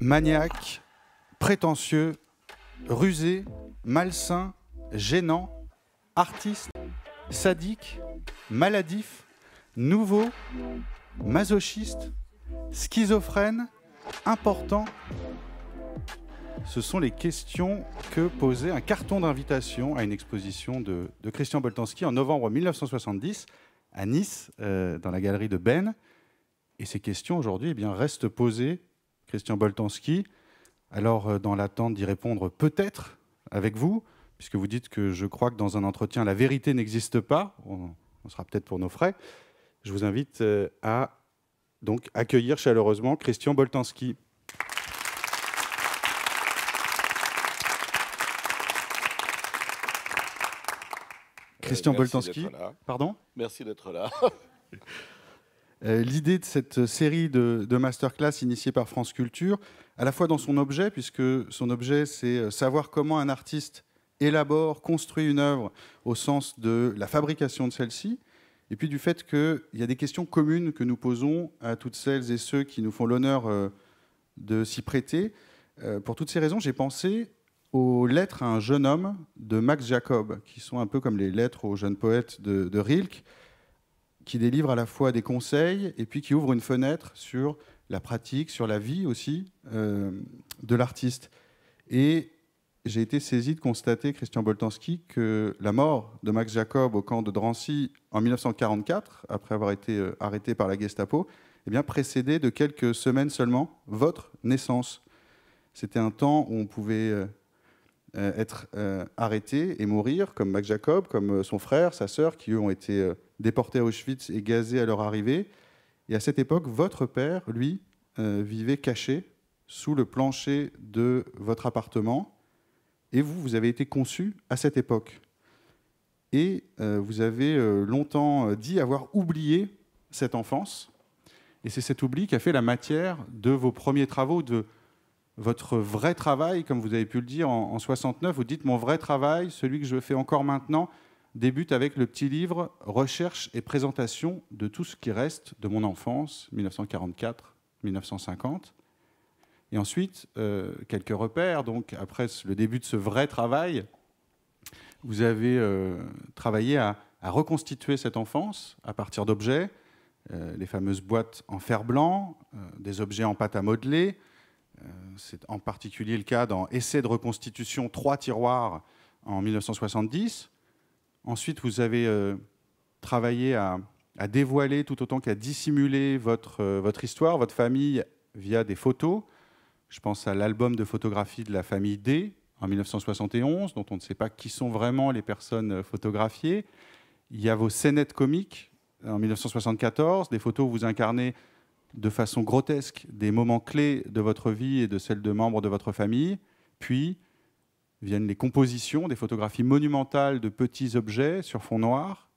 Maniaque, prétentieux, rusé, malsain, gênant, artiste, sadique, maladif, nouveau, masochiste, schizophrène, important Ce sont les questions que posait un carton d'invitation à une exposition de, Christian Boltanski en novembre 1970 à Nice, euh, dans la galerie de Ben. Et ces questions aujourd'hui eh bien, restent posées Christian Boltanski. Alors, euh, dans l'attente d'y répondre peut-être avec vous, puisque vous dites que je crois que dans un entretien, la vérité n'existe pas, on, sera peut-être pour nos frais, je vous invite euh, à donc accueillir chaleureusement Christian Boltanski. Euh, Christian Boltanski, pardon Merci d'être là. Euh, l'idée de cette série de, masterclass initiée par France Culture, à la fois dans son objet, puisque son objet, c'est euh, savoir comment un artiste élabore, construit une œuvre au sens de la fabrication de celle-ci, et puis du fait qu'il y a des questions communes que nous posons à toutes celles et ceux qui nous font l'honneur euh, de s'y prêter. Pour toutes ces raisons, j'ai pensé aux lettres à un jeune homme de Max Jacob, qui sont un peu comme les lettres aux jeunes poètes de, de Rilke qui délivre à la fois des conseils et puis qui ouvre une fenêtre sur la pratique, sur la vie aussi euh, de l'artiste. Et j'ai été saisi de constater, Christian Boltanski, que la mort de Max Jacob au camp de Drancy en 1944, après avoir été euh, arrêté par la Gestapo, eh bien, précédait de quelques semaines seulement votre naissance. C'était un temps où on pouvait euh, euh, être euh, arrêté et mourir, comme Mac Jacob, comme euh, son frère, sa sœur, qui eux ont été déportés à Auschwitz et gazés à leur arrivée. Et à cette époque, votre père, lui, vivait caché sous le plancher de votre appartement. Et vous, vous avez été conçu à cette époque. Et vous avez longtemps dit avoir oublié cette enfance. Et c'est cet oubli qui a fait la matière de vos premiers travaux de votre vrai travail, comme vous avez pu le dire en, 69, vous dites mon vrai travail, celui que je fais encore maintenant, débute avec le petit livre Recherche et présentation de tout ce qui reste de mon enfance, 1944-1950. Et ensuite, euh, quelques repères. Donc, après le début de ce vrai travail, vous avez euh, travaillé à, reconstituer cette enfance à partir d'objets, euh, les fameuses boîtes en fer blanc, des objets en pâte à modeler, euh, c'est en particulier le cas dans Essai de reconstitution trois tiroirs en 1970. Ensuite, vous avez euh, travaillé à, dévoiler tout autant qu'à dissimuler votre, euh, votre histoire, votre famille via des photos. Je pense à l'album de photographie de la famille D en 1971, dont on ne sait pas qui sont vraiment les personnes photographiées. Il y a vos scénettes comiques en 1974, des photos où vous incarnez de façon grotesque des moments clés de votre vie et de celle de membres de votre famille, puis viennent les compositions, des photographies monumentales de petits objets sur fond noir,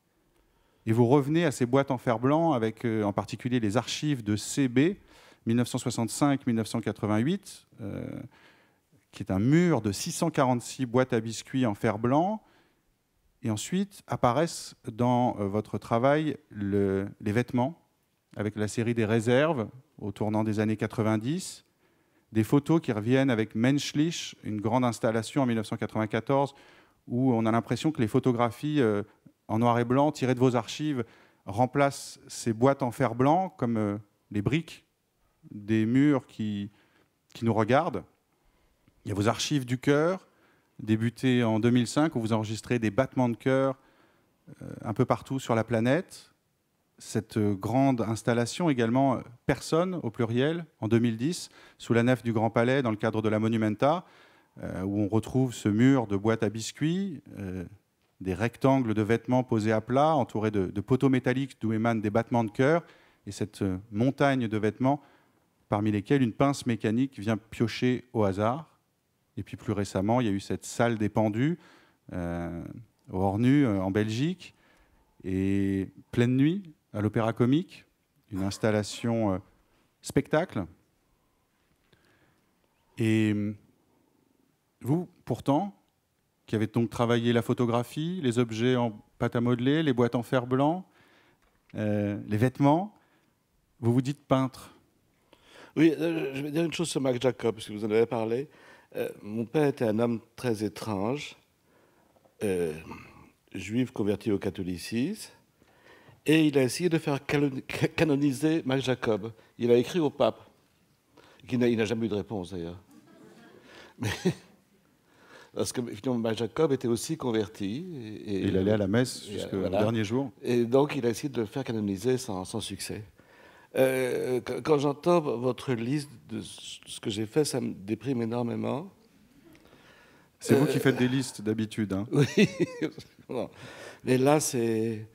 et vous revenez à ces boîtes en fer-blanc avec euh, en particulier les archives de CB 1965-1988, euh, qui est un mur de 646 boîtes à biscuits en fer-blanc, et ensuite apparaissent dans euh, votre travail les vêtements avec la série des réserves au tournant des années 90, des photos qui reviennent avec Menschlich, une grande installation en 1994, où on a l'impression que les photographies euh, en noir et blanc tirées de vos archives remplacent ces boîtes en fer blanc comme euh, les briques des murs qui, qui nous regardent. Il y a vos archives du cœur, débutées en 2005, où vous enregistrez des battements de cœur euh, un peu partout sur la planète cette grande installation également euh, Personne au pluriel en 2010 sous la nef du Grand Palais dans le cadre de la Monumenta euh, où on retrouve ce mur de boîtes à biscuits, euh, des rectangles de vêtements posés à plat entourés de, poteaux métalliques d'où émanent des battements de cœur et cette montagne de vêtements parmi lesquels une pince mécanique vient piocher au hasard. Et puis plus récemment, il y a eu cette salle des pendus au Ornu en Belgique et Pleine Nuit à l'Opéra Comique, une installation euh, spectacle. Et euh, vous, pourtant, qui avez donc travaillé la photographie, les objets en pâte à modeler, les boîtes en fer blanc, euh, les vêtements, vous vous dites peintre. Oui, je vais dire une chose sur Mac Jacob, parce que vous en avez parlé. mon père était un homme très étrange, juif converti au catholicisme, et il a essayé de faire canoniser Marc Jacob. Il a écrit au pape, Il n'a jamais eu de réponse d'ailleurs. Mais, parce que finalement, Jacob était aussi converti. Et, il allait à la messe jusqu'au dernier jour. Et donc il a essayé de le faire canoniser sans, succès. Euh, quand j'entends votre liste de ce que j'ai fait, ça me déprime énormément. C'est vous euh, qui faites des listes d'habitude. Hein. Oui, mais là, c'est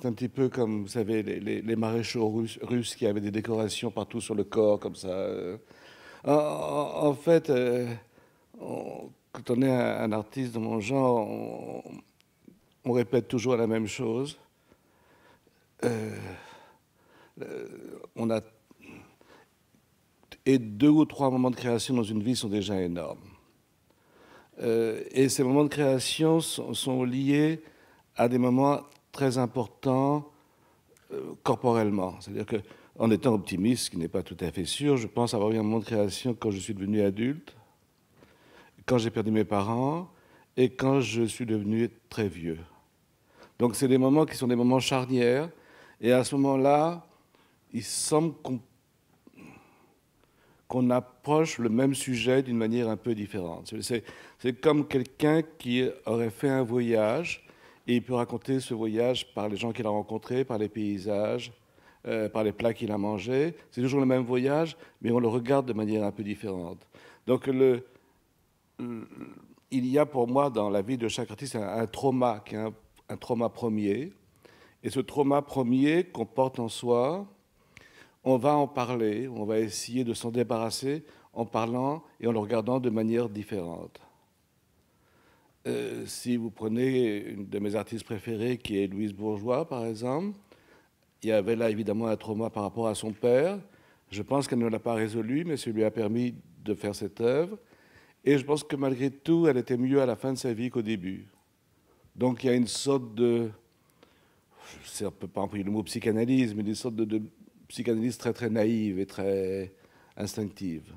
c'est un petit peu comme, vous savez, les, maréchaux russes, qui avaient des décorations partout sur le corps, comme ça. Euh. En, fait, euh, quand on est un, artiste de mon genre, on, répète toujours la même chose. Euh, on a et deux ou trois moments de création dans une vie sont déjà énormes. et ces moments de création sont, sont, liés à des moments très important euh, corporellement. C'est-à-dire qu'en étant optimiste, ce qui n'est pas tout à fait sûr, je pense avoir eu un moment de création quand je suis devenu adulte, quand j'ai perdu mes parents et quand je suis devenu très vieux. Donc, c'est des moments qui sont des moments charnières. Et à ce moment-là, il semble qu'on approche le même sujet d'une manière un peu différente. C'est comme quelqu'un qui aurait fait un voyage et il peut raconter ce voyage par les gens qu'il a rencontrés, par les paysages, euh, par les plats qu'il a mangés. C'est toujours le même voyage, mais on le regarde de manière un peu différente. Donc il y a pour moi dans la vie de chaque artiste un, trauma, qui est un, un, trauma premier. Et ce trauma premier qu'on porte en soi, on va en parler, on va essayer de s'en débarrasser en parlant et en le regardant de manière différente. Euh, si vous prenez une de mes artistes préférées, qui est Louise Bourgeois, par exemple, il y avait là évidemment un trauma par rapport à son père. Je pense qu'elle ne l'a pas résolu, mais ça lui a permis de faire cette œuvre. Et je pense que malgré tout, elle était mieux à la fin de sa vie qu'au début. Donc il y a une sorte de, je ne peut pas employer le mot psychanalyse, mais une sorte de, de psychanalyse très très naïve et très instinctive.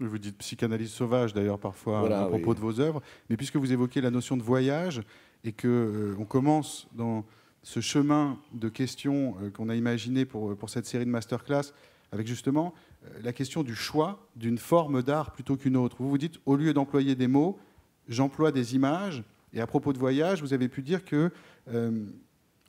Vous dites psychanalyse sauvage d'ailleurs parfois hein, à propos de vos œuvres. Mais puisque vous évoquez la notion de voyage et que euh, on commence dans ce chemin de questions euh, qu'on a imaginé pour, euh, pour cette série de masterclass avec justement la question du choix d'une forme d'art plutôt qu'une autre. Vous vous dites, au lieu d'employer des mots, j'emploie des images. Et à propos de voyage, vous avez pu dire que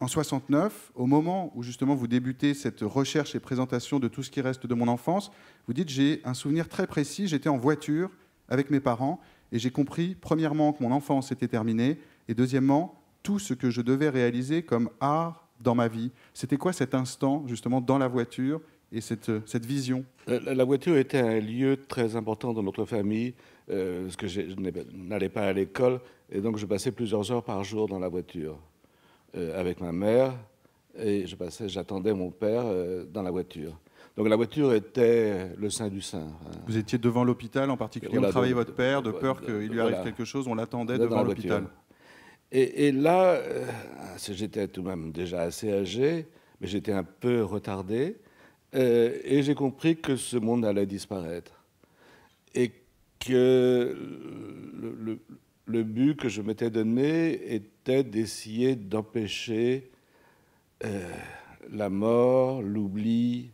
en 69, au moment où justement vous débutez cette recherche et présentation de tout ce qui reste de mon enfance, vous dites j'ai un souvenir très précis, j'étais en voiture avec mes parents et j'ai compris premièrement que mon enfance était terminée et deuxièmement tout ce que je devais réaliser comme art dans ma vie. C'était quoi cet instant justement dans la voiture et cette, euh, vision euh, La voiture était un lieu très important dans notre famille euh, parce que je n'allais pas à l'école et donc je passais plusieurs heures par jour dans la voiture. Euh, avec ma mère et je passais, j'attendais mon père euh, dans la voiture. Donc la voiture était le sein du sein. Vous étiez devant l'hôpital en particulier, on travaillait votre père, de peur qu'il lui arrive quelque chose, on l'attendait devant l'hôpital. Et, là, euh, j'étais tout de même déjà assez âgé, mais j'étais un peu retardé, et j'ai compris que ce monde allait disparaître. Et que le, le but que je m'étais donné était d'essayer d'empêcher euh, la mort, l'oubli,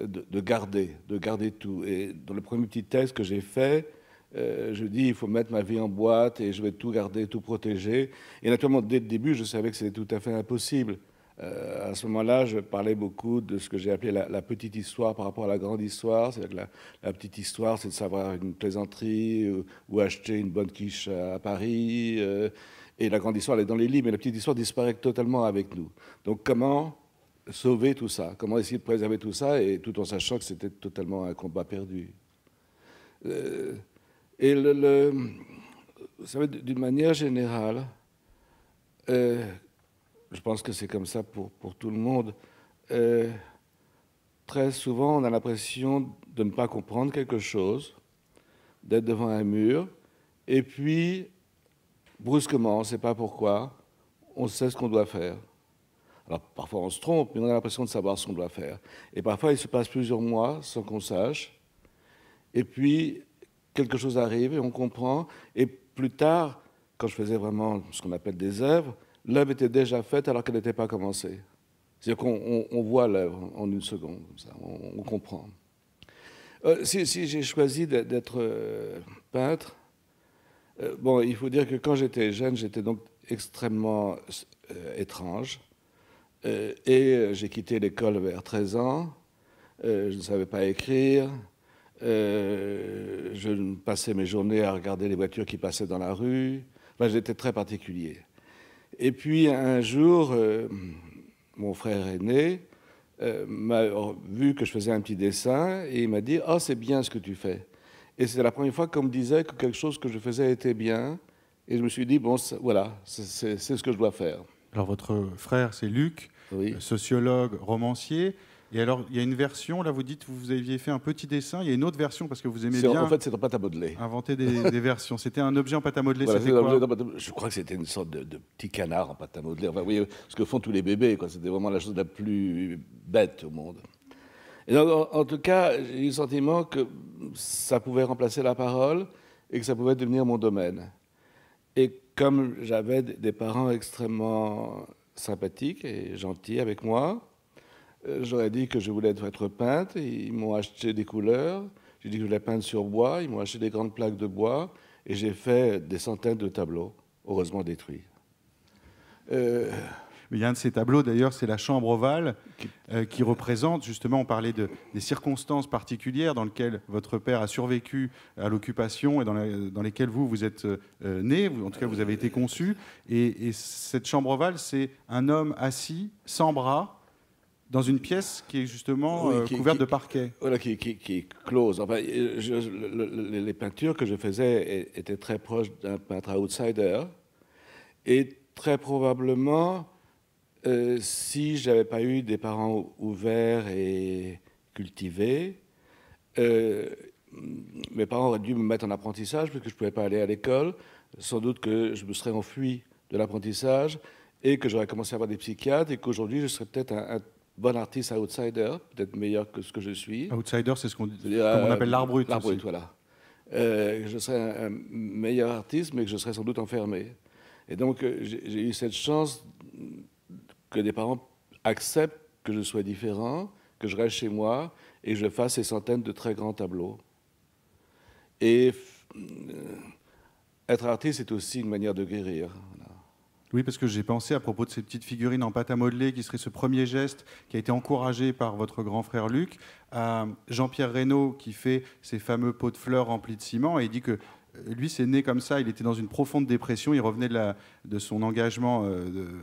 euh, de, garder, de garder tout. Et dans le premier petit test que j'ai fait, euh, je dis il faut mettre ma vie en boîte et je vais tout garder, tout protéger. Et naturellement, dès le début, je savais que c'était tout à fait impossible. Euh, à ce moment-là, je parlais beaucoup de ce que j'ai appelé la, petite histoire par rapport à la grande histoire. C'est-à-dire que la, petite histoire, c'est de savoir une plaisanterie ou, acheter une bonne quiche à, Paris. Euh, et la grande histoire, elle est dans les livres, mais la petite histoire disparaît totalement avec nous. Donc comment sauver tout ça Comment essayer de préserver tout ça, et tout en sachant que c'était totalement un combat perdu euh, Et le, vous savez, d'une manière générale, je pense que c'est comme ça pour, pour, tout le monde. Euh, très souvent, on a l'impression de ne pas comprendre quelque chose, d'être devant un mur, et puis, brusquement, on ne sait pas pourquoi, on sait ce qu'on doit faire. Alors, parfois, on se trompe, mais on a l'impression de savoir ce qu'on doit faire. Et parfois, il se passe plusieurs mois sans qu'on sache, et puis, quelque chose arrive et on comprend, et plus tard, quand je faisais vraiment ce qu'on appelle des œuvres, l'œuvre était déjà faite alors qu'elle n'était pas commencée. C'est-à-dire qu'on voit l'œuvre en une seconde, ça, on, comprend. Euh, si, j'ai choisi d'être euh, peintre, euh, bon, il faut dire que quand j'étais jeune, j'étais donc extrêmement étrange. et j'ai quitté l'école vers 13 ans. je ne savais pas écrire. je passais mes journées à regarder les voitures qui passaient dans la rue. j'étais très particulier. Et puis un jour, euh, mon frère aîné euh, m'a vu que je faisais un petit dessin et il m'a dit Ah, c'est bien ce que tu fais. Et c'est la première fois qu'on me disait que quelque chose que je faisais était bien. Et je me suis dit Bon, voilà, c'est ce que je dois faire. Alors, votre frère, c'est Luc, euh, sociologue, romancier. Et alors, il y a une version, là vous dites, vous aviez fait un petit dessin, il y a une autre version parce que vous aimez bien. En fait, c'est en pâte à modeler. Inventer des, versions. C'était un objet en pâte à modeler, c'était quoi Je crois que c'était une sorte de, petit canard en pâte à modeler. Enfin, vous voyez ce que font tous les bébés, quoi. C'était vraiment la chose la plus bête au monde. Et en, en, tout cas, j'ai eu le sentiment que ça pouvait remplacer la parole et que ça pouvait devenir mon domaine. Et comme j'avais des parents extrêmement sympathiques et gentils avec moi, euh, j'aurais dit que je voulais être peinte. Ils m'ont acheté des couleurs. J'ai dit que je voulais peindre sur bois. Ils m'ont acheté des grandes plaques de bois. Et j'ai fait des centaines de tableaux, heureusement détruits. Euh, il y a un de ces tableaux, d'ailleurs, c'est la chambre ovale, euh, qui représente, justement, on parlait de, des circonstances particulières dans lesquelles votre père a survécu à l'occupation et dans, lesquelles vous, vous êtes né, en tout cas, vous avez été conçu. Et, et cette chambre ovale, c'est un homme assis, sans bras, dans une pièce qui est justement euh, couverte de parquet. Voilà, qui, qui, est close. Euh, les peintures que je faisais étaient très proches d'un peintre outsider. Et très probablement, euh, si je n'avais pas eu des parents ouverts et cultivés, mes parents auraient dû me mettre en apprentissage puisque je ne pouvais pas aller à l'école. Sans doute que je me serais enfui de l'apprentissage et que j'aurais commencé à avoir des psychiatres et qu'aujourd'hui je serais peut-être un bon artiste outsider, peut-être meilleur que ce que je suis. Outsider, c'est ce qu'on euh, appelle l'art brut. L'art brut, voilà. Euh, je serais un, meilleur artiste, mais que je serais sans doute enfermé. Et donc, euh, j'ai eu cette chance que des parents acceptent que je sois différent, que je reste chez moi et que je fasse ces centaines de très grands tableaux. Et être artiste, c'est aussi une manière de guérir. Voilà. Oui, parce que j'ai pensé à propos de ces petites figurines en pâte à modeler, qui serait ce premier geste qui a été encouragé par votre grand frère Luc, à Jean-Pierre Reynaud qui fait ces fameux pots de fleurs remplis de ciment et il dit que euh, lui, c'est né comme ça, il était dans une profonde dépression, il revenait de, son engagement euh,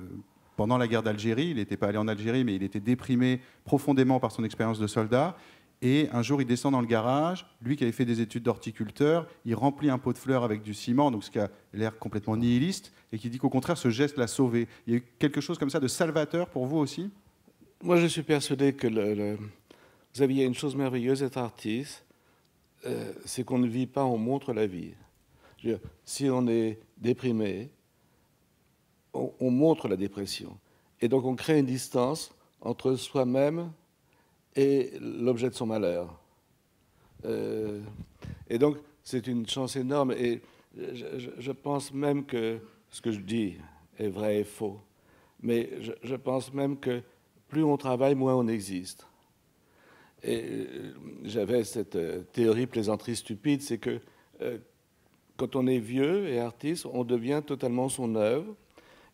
pendant la guerre d'Algérie, il n'était pas allé en Algérie, mais il était déprimé profondément par son expérience de soldat, et un jour, il descend dans le garage. Lui qui avait fait des études d'horticulteur, il remplit un pot de fleurs avec du ciment, donc ce qui a l'air complètement nihiliste, et qui dit qu'au contraire, ce geste l'a sauvé. Il y a eu quelque chose comme ça de salvateur pour vous aussi Moi, je suis persuadé que le, vous aviez une chose merveilleuse d'être artiste, euh, c'est qu'on ne vit pas, on montre la vie. si on est déprimé, on, on montre la dépression. Et donc, on crée une distance entre soi-même et l'objet de son malheur. Euh, et donc, c'est une chance énorme. Et je, pense même que ce que je dis est vrai et faux. Mais je, pense même que plus on travaille, moins on existe. Et euh, j'avais cette euh, théorie plaisanterie stupide, c'est que quand on est vieux et artiste, on devient totalement son œuvre,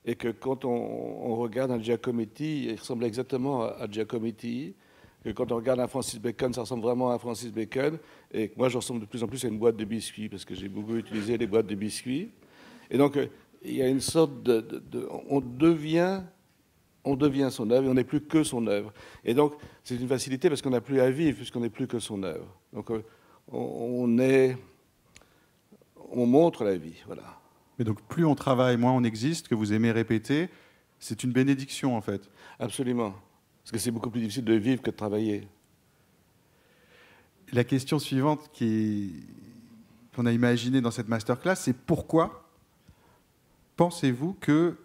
et que quand on, on regarde un Giacometti, il ressemble exactement à Giacometti, quand on regarde un Francis Bacon, ça ressemble vraiment à un Francis Bacon, et moi je ressemble de plus en plus à une boîte de biscuits, parce que j'ai beaucoup utilisé les boîtes de biscuits. Et donc euh, il y a une sorte de... on, devient, on devient son œuvre, et on n'est plus que son œuvre. Et donc c'est une facilité parce qu'on n'a plus à vivre, puisqu'on n'est plus que son œuvre. Donc euh, on, on est... On montre la vie, voilà. Mais donc plus on travaille, moins on existe, que vous aimez répéter, c'est une bénédiction en fait. Absolument. Parce que c'est beaucoup plus difficile de vivre que de travailler. La question suivante qu'on a imaginée dans cette masterclass, c'est pourquoi pensez-vous que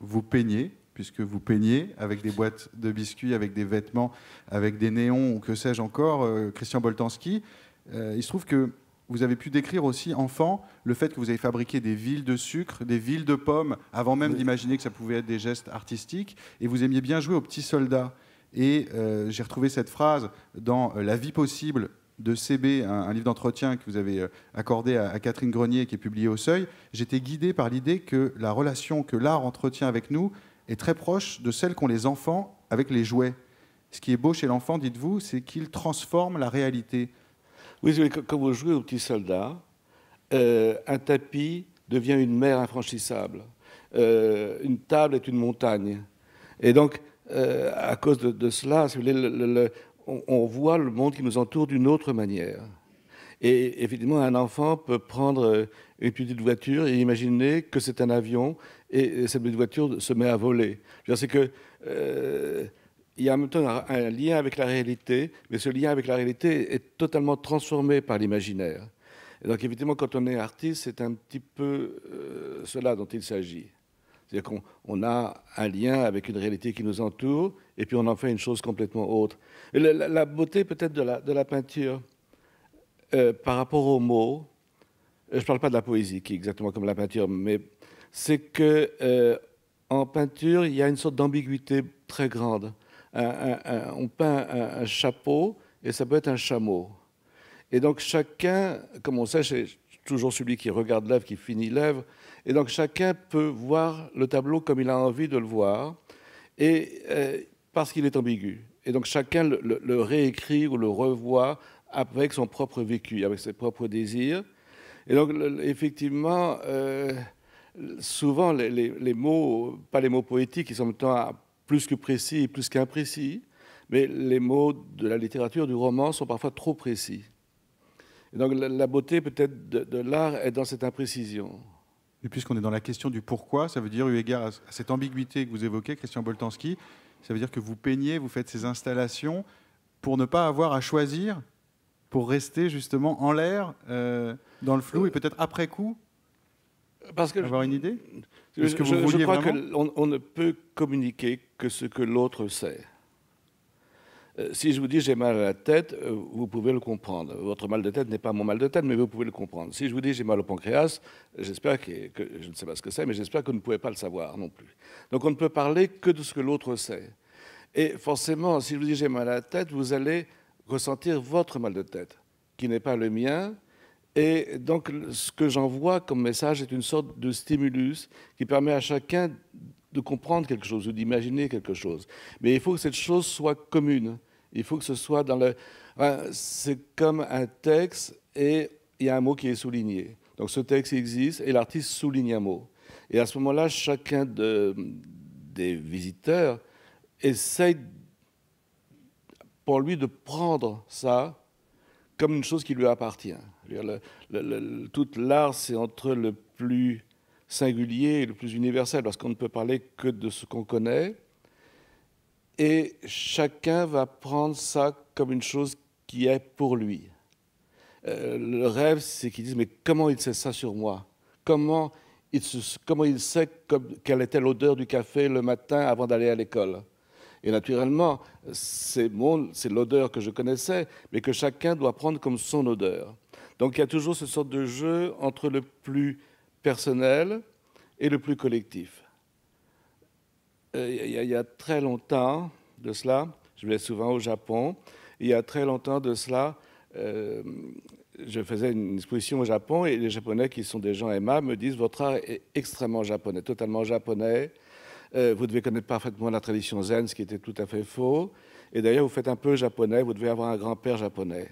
vous peignez, puisque vous peignez avec des boîtes de biscuits, avec des vêtements, avec des néons ou que sais-je encore, euh, Christian Boltanski, euh, il se trouve que vous avez pu décrire aussi, enfant, le fait que vous avez fabriqué des villes de sucre, des villes de pommes, avant même d'imaginer que ça pouvait être des gestes artistiques, et vous aimiez bien jouer aux petits soldats. Et euh, j'ai retrouvé cette phrase dans euh, La vie possible de CB, un, livre d'entretien que vous avez euh, accordé à, à, Catherine Grenier, qui est publié au Seuil. J'étais guidé par l'idée que la relation que l'art entretient avec nous est très proche de celle qu'ont les enfants avec les jouets. Ce qui est beau chez l'enfant, dites-vous, c'est qu'il transforme la réalité. Oui, quand vous jouez aux petits soldats, euh, un tapis devient une mer infranchissable. Euh, une table est une montagne. Et donc, euh, à cause de, cela, on, on, voit le monde qui nous entoure d'une autre manière. Et effectivement, un enfant peut prendre une petite voiture et imaginer que c'est un avion, et cette petite voiture se met à voler. C'est que il y a en même temps un, lien avec la réalité, mais ce lien avec la réalité est totalement transformé par l'imaginaire. donc évidemment, quand on est artiste, c'est un petit peu euh, cela dont il s'agit. C'est-à-dire qu'on a un lien avec une réalité qui nous entoure, et puis on en fait une chose complètement autre. la, beauté peut-être de la, peinture euh, par rapport aux mots, euh, je ne parle pas de la poésie qui est exactement comme la peinture, mais c'est que en peinture, il y a une sorte d'ambiguïté très grande on peint un, chapeau et ça peut être un chameau. Et donc chacun, comme on sait, c'est toujours celui qui regarde l'œuvre, qui finit l'œuvre, et donc chacun peut voir le tableau comme il a envie de le voir, et euh, parce qu'il est ambigu. Et donc chacun le, réécrit ou le revoit avec son propre vécu, avec ses propres désirs. Et donc, effectivement, euh, souvent, les, mots, pas les mots poétiques, qui sont temps plus que précis et plus qu'imprécis, mais les mots de la littérature, du roman, sont parfois trop précis. Et donc la, beauté peut-être de, l'art est dans cette imprécision. Et puisqu'on est dans la question du pourquoi, ça veut dire, eu égard à, cette ambiguïté que vous évoquez, Christian Boltanski, ça veut dire que vous peignez, vous faites ces installations pour ne pas avoir à choisir, pour rester justement en l'air, euh, dans le flou, et peut-être après coup parce que avoir une idée -ce que je, crois qu'on ne peut communiquer que ce que l'autre sait. Euh, si je vous dis j'ai mal à la tête, euh, vous pouvez le comprendre. Votre mal de tête n'est pas mon mal de tête, mais vous pouvez le comprendre. Si je vous dis j'ai mal au pancréas, j'espère que, que, je ne sais pas ce que c'est, mais j'espère que vous ne pouvez pas le savoir non plus. Donc on ne peut parler que de ce que l'autre sait. Et forcément, si je vous dis j'ai mal à la tête, vous allez ressentir votre mal de tête, qui n'est pas le mien, et donc, ce que j'envoie comme message est une sorte de stimulus qui permet à chacun de comprendre quelque chose ou d'imaginer quelque chose. Mais il faut que cette chose soit commune. Il faut que ce soit dans le. C'est comme un texte et il y a un mot qui est souligné. Donc ce texte existe et l'artiste souligne un mot. Et à ce moment-là, chacun de, des visiteurs essaye pour lui de prendre ça comme une chose qui lui appartient. Tout l'art, c'est entre le plus singulier et le plus universel, parce qu'on ne peut parler que de ce qu'on connaît. Et chacun va prendre ça comme une chose qui est pour lui. Euh, le rêve, c'est qu'ils disent, mais comment il sait ça sur moi comment il, sait quelle était l'odeur du café le matin avant d'aller à l'école et naturellement, c'est l'odeur que je connaissais, mais que chacun doit prendre comme son odeur. Donc il y a toujours ce sorte de jeu entre le plus personnel et le plus collectif. Euh, il y, a, très longtemps de cela, je vais souvent au Japon, il y a très longtemps de cela, euh, je faisais une exposition au Japon et les Japonais, qui sont des gens aimables, me disent Votre art est extrêmement japonais, totalement japonais. Euh, vous devez connaître parfaitement la tradition zen, ce qui était tout à fait faux. Et d'ailleurs, vous faites un peu japonais, vous devez avoir un grand-père japonais.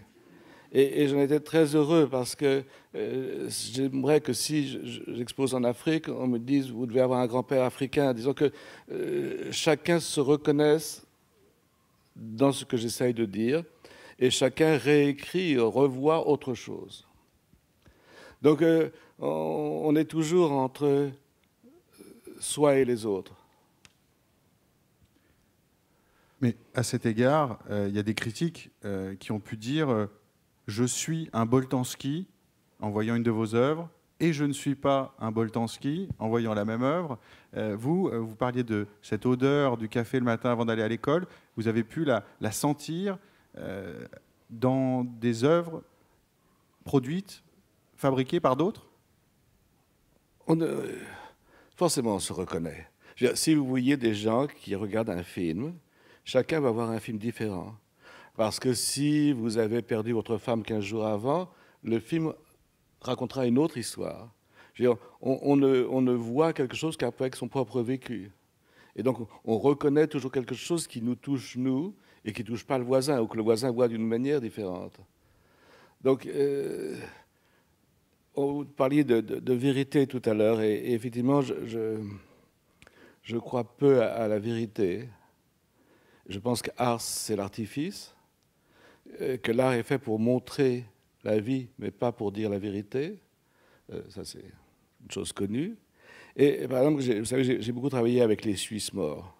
Et, j'en étais très heureux parce que euh, j'aimerais que si j'expose en Afrique, on me dise vous devez avoir un grand-père africain. Disons que euh, chacun se reconnaisse dans ce que j'essaye de dire et chacun réécrit, revoit autre chose. Donc euh, on, est toujours entre soi et les autres. Mais à cet égard, il y a des critiques qui ont pu dire je suis un Boltanski en voyant une de vos œuvres et je ne suis pas un Boltanski en voyant la même œuvre. Euh, vous, euh, vous parliez de cette odeur du café le matin avant d'aller à l'école. Vous avez pu la, sentir euh, dans des œuvres produites, fabriquées par d'autres Forcément, on se reconnaît. si vous voyez des gens qui regardent un film, chacun va voir un film différent. Parce que si vous avez perdu votre femme 15 jours avant, le film racontera une autre histoire. On, ne, on ne voit quelque chose qu'après son propre vécu. Et donc, on reconnaît toujours quelque chose qui nous touche, nous, et qui ne touche pas le voisin, ou que le voisin voit d'une manière différente. Donc, euh, vous parliez de, vérité tout à l'heure, et, effectivement, je, je, crois peu à, la vérité. Je pense qu'art, c'est l'artifice. Euh, que l'art est fait pour montrer la vie, mais pas pour dire la vérité. Euh, ça, c'est une chose connue. Et par exemple, vous savez, j'ai beaucoup travaillé avec les Suisses morts.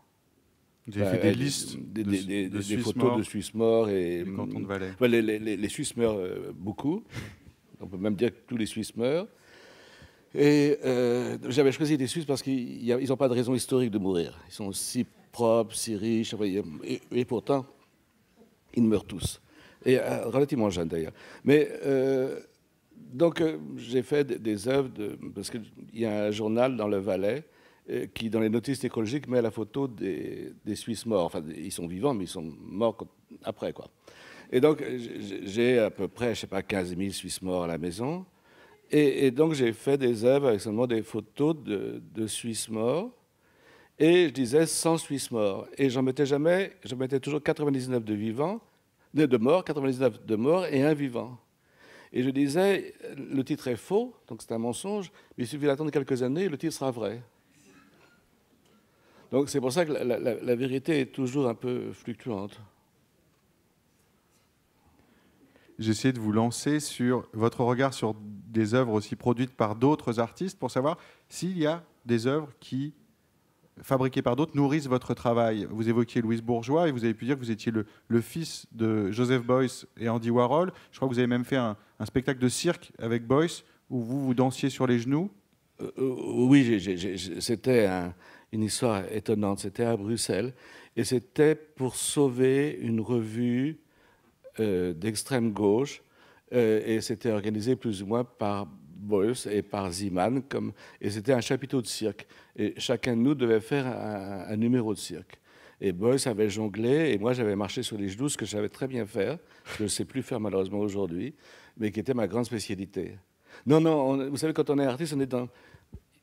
J'ai fait bah, des euh, listes des, photos de Suisses morts et de Valais. les, Suisses meurent beaucoup. On peut même dire que tous les Suisses meurent. Et j'avais choisi les Suisses parce qu'ils n'ont pas de raison historique de mourir. Ils sont si propres, si riches, et pourtant, ils meurent tous et euh, relativement jeune d'ailleurs. Mais euh, donc euh, j'ai fait des œuvres, de, parce qu'il y a un journal dans le Valais qui, dans les notices écologiques, met la photo des, Suisses morts. Enfin, ils sont vivants, mais ils sont morts après, quoi. Et donc, j'ai à peu près, je sais pas, 15 000 Suisses morts à la maison. Et, donc, j'ai fait des œuvres avec seulement des photos de, de Suisses morts. Et je disais 100 Suisses morts. Et j'en mettais jamais, Je mettais toujours 99 de vivants de mort, 99 de mort et un vivant. Et je disais, le titre est faux, donc c'est un mensonge, mais il suffit d'attendre quelques années le titre sera vrai. Donc c'est pour ça que la, vérité est toujours un peu fluctuante. J'essaie de vous lancer sur votre regard sur des œuvres aussi produites par d'autres artistes pour savoir s'il y a des œuvres qui fabriqués par d'autres nourrissent votre travail. Vous évoquiez Louise Bourgeois et vous avez pu dire que vous étiez le, fils de Joseph Boyce et Andy Warhol. Je crois que vous avez même fait un, spectacle de cirque avec Boyce où vous vous dansiez sur les genoux. Euh, euh, oui, c'était une histoire étonnante. C'était à Bruxelles et c'était pour sauver une revue euh, d'extrême gauche et c'était organisé plus ou moins par Boyce et par Ziman, Comme, et c'était un chapiteau de cirque. Et chacun de nous devait faire un, numéro de cirque. Et Boyce avait jonglé, et moi j'avais marché sur les genoux, ce que j'avais très bien faire, que je ne sais plus faire malheureusement aujourd'hui, mais qui était ma grande spécialité. Non, non, vous savez, quand on est artiste, on est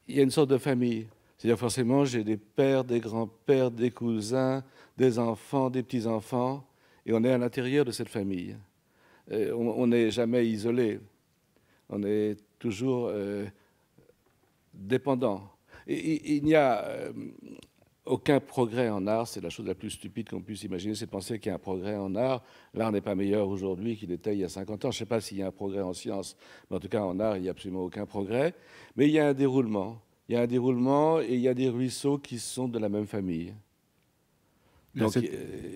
Il y a une sorte de famille. C'est-à-dire, forcément, j'ai des pères, des grands-pères, des cousins, des enfants, des petits-enfants, et on est à l'intérieur de cette famille. on n'est jamais isolé. On est toujours euh, dépendant. il n'y a euh, aucun progrès en art, c'est la chose la plus stupide qu'on puisse imaginer, c'est penser qu'il y a un progrès en art. L'art n'est pas meilleur aujourd'hui qu'il était il y a 50 ans. Je ne sais pas s'il y a un progrès en science, mais en tout cas en art, il n'y a absolument aucun progrès. Mais il y a un déroulement. Il y a un déroulement et il y a des ruisseaux qui sont de la même famille. Donc, euh,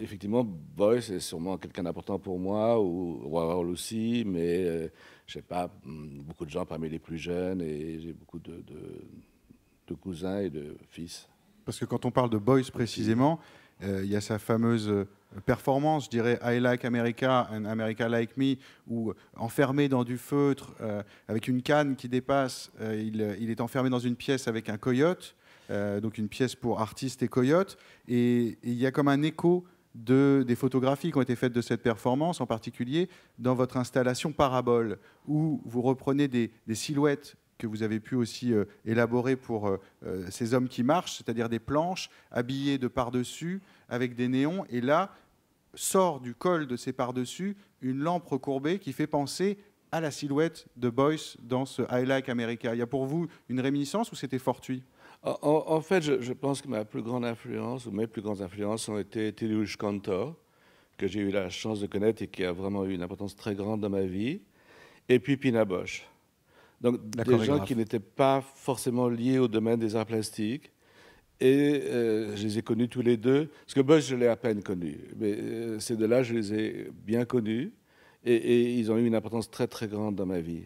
effectivement, Boyce est sûrement quelqu'un d'important pour moi, ou Warhol aussi, mais je sais pas, hum, beaucoup de gens parmi les plus jeunes et j'ai beaucoup de, cousins et de fils. Parce que quand on parle de Boys précisément, euh, il y a sa fameuse euh, performance, je dirais I Like America America Like Me, où euh, enfermé dans du feutre, avec une canne qui dépasse, il, il, est enfermé dans une pièce avec un coyote, donc une pièce pour artistes et coyotes, et il y a comme un écho des photographies qui ont été faites de cette performance, en particulier dans votre installation Parabole, où vous reprenez des, silhouettes que vous avez pu aussi euh, élaborer pour euh, euh, ces hommes qui marchent, c'est-à-dire des planches habillées de par-dessus avec des néons. Et là, sort du col de ces par-dessus une lampe recourbée qui fait penser à la silhouette de Boyce dans ce I Like America. Il y a pour vous une réminiscence ou c'était fortuit en, fait, je, pense que ma plus grande influence, ou mes plus grandes influences, ont été Thierry Kantor, que j'ai eu la chance de connaître et qui a vraiment eu une importance très grande dans ma vie, et puis Pina Bosch. Donc des gens qui n'étaient pas forcément liés au domaine des arts plastiques. Et euh, je les ai connus tous les deux, parce que Bosch, je l'ai à peine connu, mais c'est euh, ces deux-là, je les ai bien connus, et, ils ont eu une importance très très grande dans ma vie.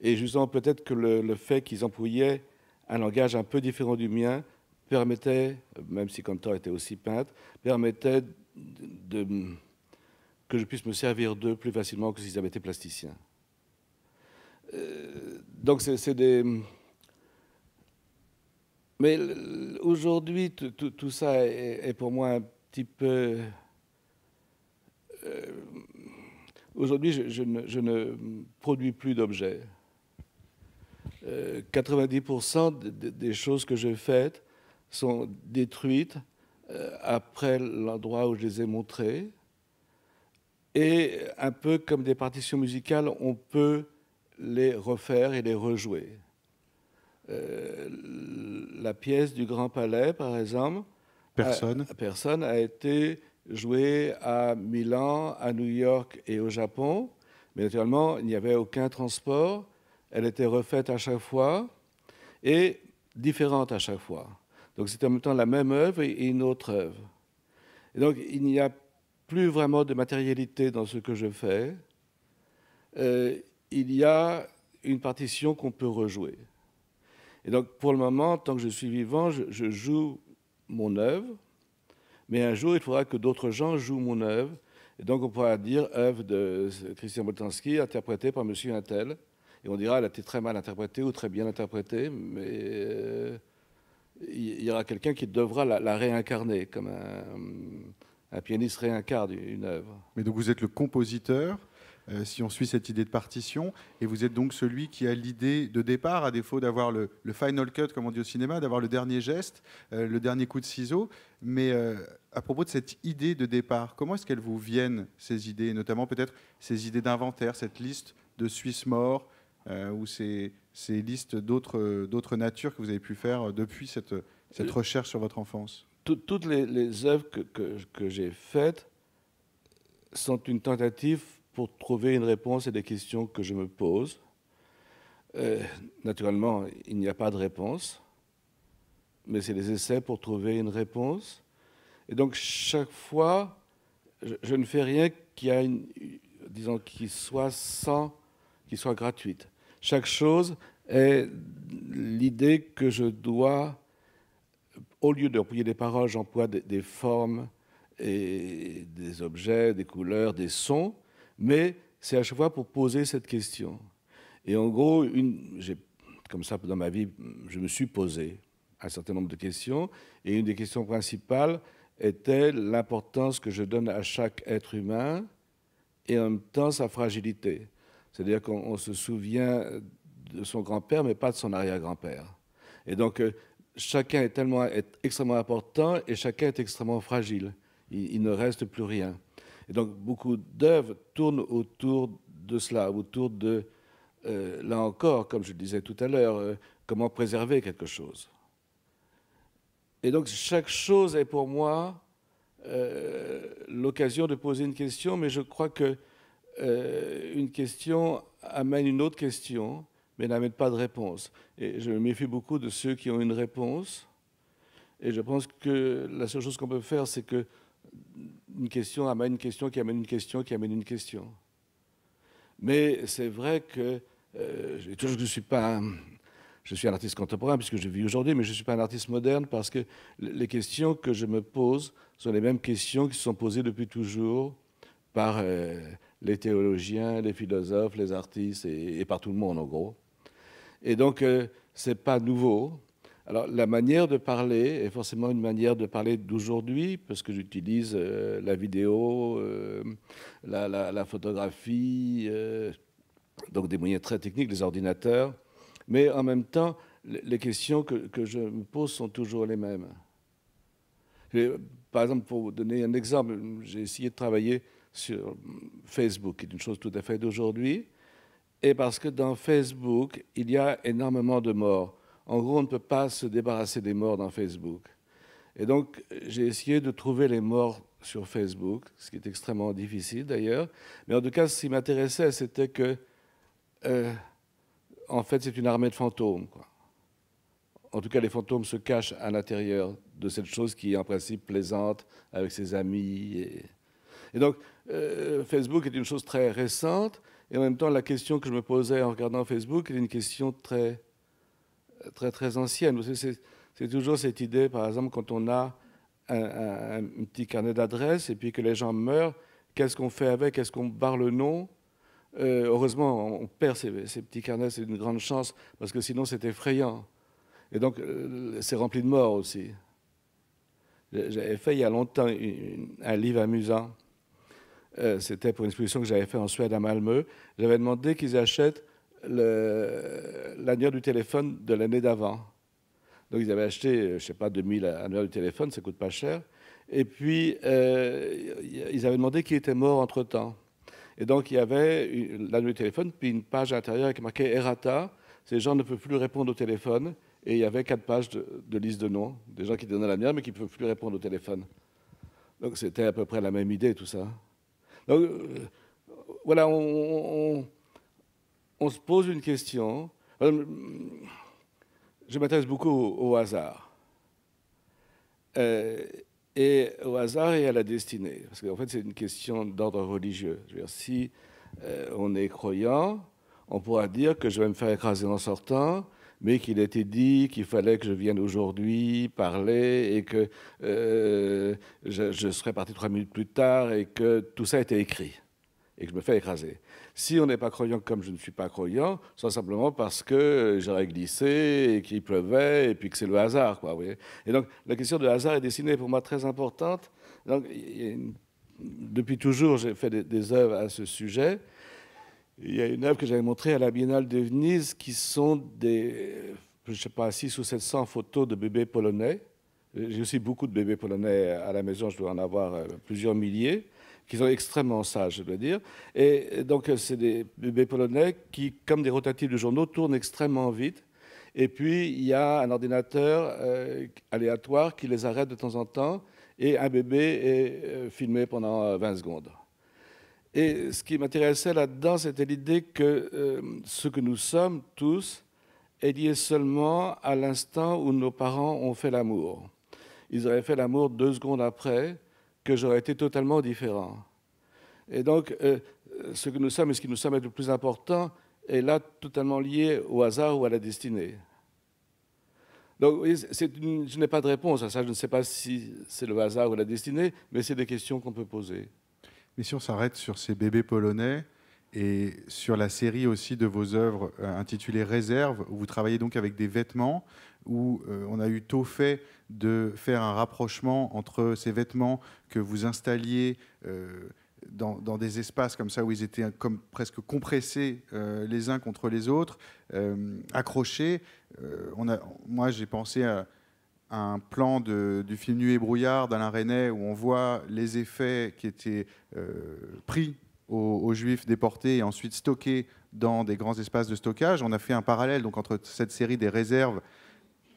Et justement, peut-être que le, fait qu'ils employaient un langage un peu différent du mien permettait, même si Cantor était aussi peintre, permettait que je puisse me servir d'eux plus facilement que s'ils avaient été plasticiens. Euh, donc c'est des... Mais aujourd'hui, tout, ça est, pour moi un petit peu... Euh, aujourd'hui, je ne produis plus d'objets. 90% euh, des choses que j'ai faites sont détruites euh, après l'endroit où je les ai montrées. Et un peu comme des partitions musicales, on peut les refaire et les rejouer. Euh, la pièce du Grand Palais, par exemple, personne. personne a été jouée à Milan, à New York et au Japon. Mais naturellement, il n'y avait aucun transport elle était refaite à chaque fois et différente à chaque fois. Donc c'était en même temps la même œuvre et une autre œuvre. Et donc il n'y a plus vraiment de matérialité dans ce que je fais. Euh, il y a une partition qu'on peut rejouer. Et donc pour le moment, tant que je suis vivant, je, joue mon œuvre. Mais un jour, il faudra que d'autres gens jouent mon œuvre. Et donc on pourra dire œuvre de Christian Boltanski interprétée par Monsieur Intel. Et on dira, elle a été très mal interprétée ou très bien interprétée, mais euh, il y aura quelqu'un qui devra la, réincarner, comme un, pianiste réincarne une œuvre. Mais donc vous êtes le compositeur euh, si on suit cette idée de partition. Et vous êtes donc celui qui a l'idée de départ, à défaut d'avoir le, final cut, comme on dit au cinéma, d'avoir le dernier geste, euh, le dernier coup de ciseau. Mais à propos de cette idée de départ, comment est-ce qu'elles vous viennent, ces idées, notamment peut-être ces idées d'inventaire, cette liste de Suisse morts, euh, ou ces, listes d'autres natures que vous avez pu faire euh, depuis cette, cette euh, recherche sur votre enfance Toutes les, œuvres que, que, que j'ai faites sont une tentative pour trouver une réponse à des questions que je me pose. naturellement, il n'y a pas de réponse, mais c'est des essais pour trouver une réponse. Et donc chaque fois, je, ne fais rien qui a une, disons, qui soit sans, qui soit gratuite. Chaque chose est l'idée que je dois, au lieu de d'employer des paroles, j'emploie des, formes et des objets, des couleurs, des sons, mais c'est à chaque fois pour poser cette question. Et en gros, comme ça dans ma vie, je me suis posé un certain nombre de questions, et une des questions principales était l'importance que je donne à chaque être humain et en même temps sa fragilité. C'est-à-dire qu'on se souvient de son grand-père, mais pas de son arrière-grand-père. Et donc, euh, chacun est tellement extrêmement important et chacun est extrêmement fragile. Il, ne reste plus rien. Et donc, beaucoup d'œuvres tournent autour de cela, autour de, euh, là encore, comme je le disais tout à l'heure, euh, comment préserver quelque chose. Et donc, chaque chose est pour moi l'occasion de poser une question, mais je crois que euh, une question amène une autre question, mais n'amène pas de réponse. Et je me méfie beaucoup de ceux qui ont une réponse. Et je pense que la seule chose qu'on peut faire, c'est que une question amène une question, qui amène une question, qui amène une question. Mais c'est vrai que euh, je ne suis pas un, je suis un artiste contemporain puisque je vis aujourd'hui, mais je ne suis pas un artiste moderne parce que les questions que je me pose sont les mêmes questions qui sont posées depuis toujours par euh, les théologiens, les philosophes, les artistes et, par tout le monde en gros. Et donc, ce euh, c'est pas nouveau. Alors, la manière de parler est forcément une manière de parler d'aujourd'hui, parce que j'utilise euh, la vidéo, euh, la, photographie, donc des moyens très techniques, les ordinateurs. Mais en même temps, les questions que, que je me pose sont toujours les mêmes. Par exemple, pour vous donner un exemple, j'ai essayé de travailler sur Facebook, qui est une chose tout à fait d'aujourd'hui, et parce que dans Facebook, il y a énormément de morts. En gros, on ne peut pas se débarrasser des morts dans Facebook. Et donc, j'ai essayé de trouver les morts sur Facebook, ce qui est extrêmement difficile d'ailleurs. Mais en tout cas, ce qui m'intéressait, c'était que, euh, en fait, c'est une armée de fantômes. En tout cas, les fantômes se cachent à l'intérieur de cette chose qui est en principe plaisante avec ses amis. et donc, euh, Facebook est une chose très récente, et en même temps, la question que je me posais en regardant Facebook est une question très, très, très ancienne. C'est toujours cette idée, par exemple, quand on a un, petit carnet d'adresses et puis que les gens meurent, qu'est-ce qu'on fait avec Est-ce qu'on barre le nom euh, Heureusement, on perd ces, petits carnets, c'est une grande chance, parce que sinon c'est effrayant. Et donc, euh, c'est rempli de morts aussi. J'avais fait il y a longtemps un livre amusant euh, c'était pour une exposition que j'avais faite en Suède à Malmö, j'avais demandé qu'ils achètent l'annuaire du téléphone de l'année d'avant. Donc ils avaient acheté, euh, je ne sais pas, 2000 annuaires du téléphone, ça ne coûte pas cher. Et puis, euh, ils avaient demandé qui était mort entre-temps. Et donc, il y avait l'annuaire du téléphone, puis une page à l'intérieur qui marquait Errata. Ces gens ne peuvent plus répondre au téléphone. Et il y avait quatre pages de, de liste de noms, des gens qui donnaient l'annuaire, mais qui ne peuvent plus répondre au téléphone. Donc, c'était à peu près la même idée, tout ça. Donc, euh, voilà, on, se pose une question. Euh, je m'intéresse beaucoup au, hasard. Euh, et au hasard et à la destinée. Parce qu'en fait, c'est une question d'ordre religieux. si on est croyant, on pourra dire que je vais me faire écraser en sortant, mais qu'il était dit qu'il fallait que je vienne aujourd'hui parler et que euh, je, serais parti trois minutes plus tard et que tout ça était écrit et que je me fais écraser. Si on n'est pas croyant comme je ne suis pas croyant, c'est simplement parce que euh, j'aurais glissé et qu'il pleuvait et puis que c'est le hasard. Quoi, vous voyez et donc la question du hasard est dessinée pour moi très importante. Donc, depuis toujours, j'ai fait des, des œuvres à ce sujet. Il y a une œuvre que j'avais montrée à la Biennale de Venise qui sont des, je ne sais pas, 600 ou 700 photos de bébés polonais. J'ai aussi beaucoup de bébés polonais à la maison, je dois en avoir euh, plusieurs milliers, qui sont extrêmement sages, je dois dire. Et donc, euh, c'est des bébés polonais qui, comme des rotatifs de journaux, tournent extrêmement vite. Et puis, il y a un ordinateur euh, aléatoire qui les arrête de temps en temps, et un bébé est filmé pendant 20 secondes. Et ce qui m'intéressait là-dedans, c'était l'idée que euh, ce que nous sommes tous est lié seulement à l'instant où nos parents ont fait l'amour. Ils auraient fait l'amour deux secondes après, que j'aurais été totalement différent. Et donc, euh, ce que nous sommes et ce qui nous sommes est le plus important est là totalement lié au hasard ou à la destinée. Donc, une, je n'ai pas de réponse à ça. Je ne sais pas si c'est le hasard ou la destinée, mais c'est des questions qu'on peut poser. Mais si s'arrête sur ces bébés polonais et sur la série aussi de vos œuvres euh, intitulées Réserve, où vous travaillez donc avec des vêtements, où euh, on a eu tôt fait de faire un rapprochement entre ces vêtements que vous installiez. Euh, dans, des espaces comme ça où ils étaient comme presque compressés les uns contre les autres, accrochés. on a, moi, j'ai pensé à, un plan du film Nuit et brouillard d'Alain René où on voit les effets qui étaient euh, pris aux, juifs déportés et ensuite stockés dans des grands espaces de stockage. On a fait un parallèle donc, entre cette série des réserves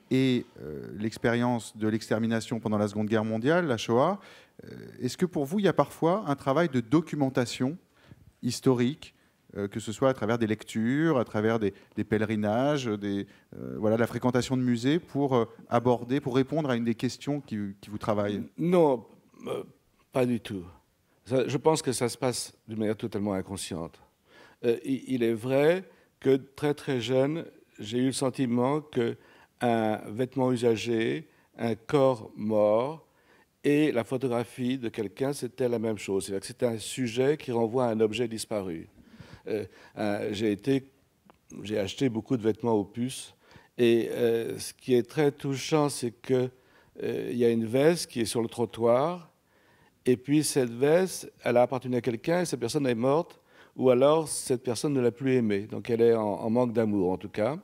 et euh, l'expérience de l'extermination pendant la Seconde Guerre mondiale, la Shoah. Euh, est-ce que pour vous, il y a parfois un travail de documentation historique euh, que ce soit à travers des lectures, à travers des, pèlerinages, euh, voilà, la fréquentation de musées, pour euh, aborder, pour répondre à une des questions qui, vous travaillent Non, pas du tout. je pense que ça se passe d'une manière totalement inconsciente. il, est vrai que très très jeune, j'ai eu le sentiment que vêtement usagé, un corps mort, et la photographie de quelqu'un, c'était la même chose. C'est-à-dire que C'était un sujet qui renvoie à un objet disparu. Euh, euh, j'ai acheté beaucoup de vêtements aux puces. Et euh, ce qui est très touchant, c'est que il y a une veste qui est sur le trottoir, et puis cette veste, elle a appartenu à quelqu'un, et cette personne est morte, ou alors cette personne ne l'a plus aimée, donc elle est en, manque d'amour en tout cas.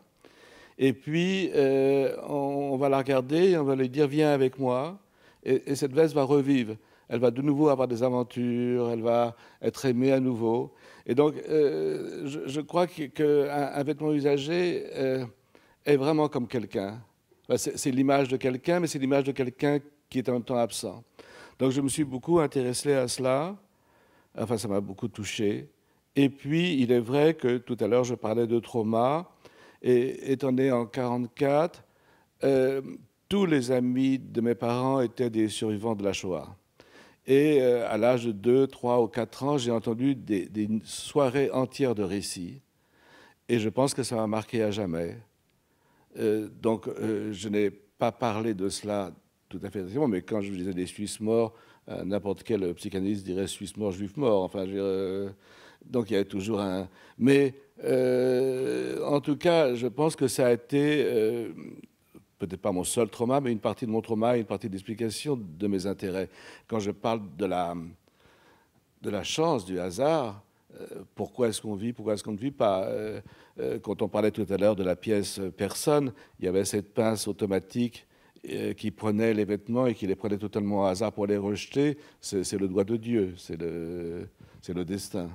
Et puis on, va la regarder, et on va lui dire viens avec moi, et cette veste va revivre elle va de nouveau avoir des aventures, elle va être aimée à nouveau. Et donc, euh, je, crois qu'un vêtement usagé euh, est vraiment comme quelqu'un. c'est l'image de quelqu'un, mais c'est l'image de quelqu'un qui est en même temps absent. Donc, je me suis beaucoup intéressé à cela. Enfin, ça m'a beaucoup touché. Et puis, il est vrai que tout à l'heure, je parlais de trauma. Et étant né en 1944, euh, tous les amis de mes parents étaient des survivants de la Shoah. Et euh, à l'âge de 2, 3 ou 4 ans, j'ai entendu des, soirées entières de récits. Et je pense que ça m'a marqué à jamais. Euh, donc, euh, je n'ai pas parlé de cela tout à fait mais quand je disais des Suisses morts, n'importe quel psychanalyste dirait Suisse morts, Juifs mort. Enfin, donc, il y avait toujours un. Mais en tout cas, je pense que ça a été peut-être pas mon seul trauma, mais une partie de mon trauma, et une partie d'explication de mes intérêts. Quand je parle de la, de la chance, du hasard, euh, pourquoi est-ce qu'on vit, pourquoi est-ce qu'on ne vit pas euh, euh, Quand on parlait tout à l'heure de la pièce personne, il y avait cette pince automatique qui prenait les vêtements et qui les prenait totalement au hasard pour les rejeter. C'est le doigt de Dieu, c'est le, le destin.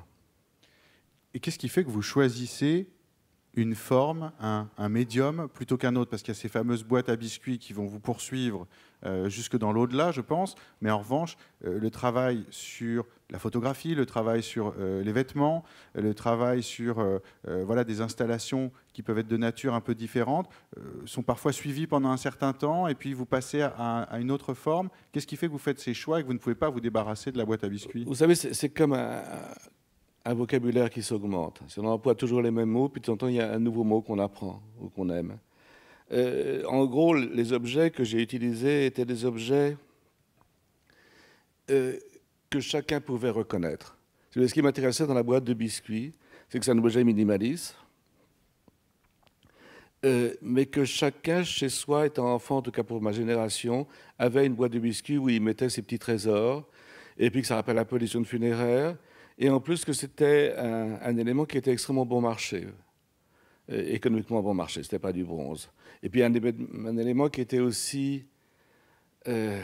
Et qu'est-ce qui fait que vous choisissez une forme, un, médium, plutôt qu'un autre, parce qu'il y a ces fameuses boîtes à biscuits qui vont vous poursuivre euh, jusque dans l'au-delà, je pense. Mais en revanche, euh, le travail sur la photographie, le travail sur euh, les vêtements, le travail sur voilà, des installations qui peuvent être de nature un peu différente, sont parfois suivis pendant un certain temps, et puis vous passez à, à une autre forme. Qu'est-ce qui fait que vous faites ces choix et que vous ne pouvez pas vous débarrasser de la boîte à biscuits Vous savez, c'est comme un un vocabulaire qui s'augmente. Si on emploie toujours les mêmes mots, puis de temps en temps, il y a un nouveau mot qu'on apprend ou qu'on aime. Euh, en gros, les objets que j'ai utilisés étaient des objets euh, que chacun pouvait reconnaître. Ce qui m'intéressait dans la boîte de biscuits, c'est que c'est un objet minimaliste, euh, mais que chacun chez soi, étant enfant, en tout cas pour ma génération, avait une boîte de biscuits où il mettait ses petits trésors, et puis que ça rappelle un peu les zones funéraires, et en plus que c'était un, élément qui était extrêmement bon marché, euh, économiquement bon marché, ce n'était pas du bronze. Et puis un, élément qui était aussi euh,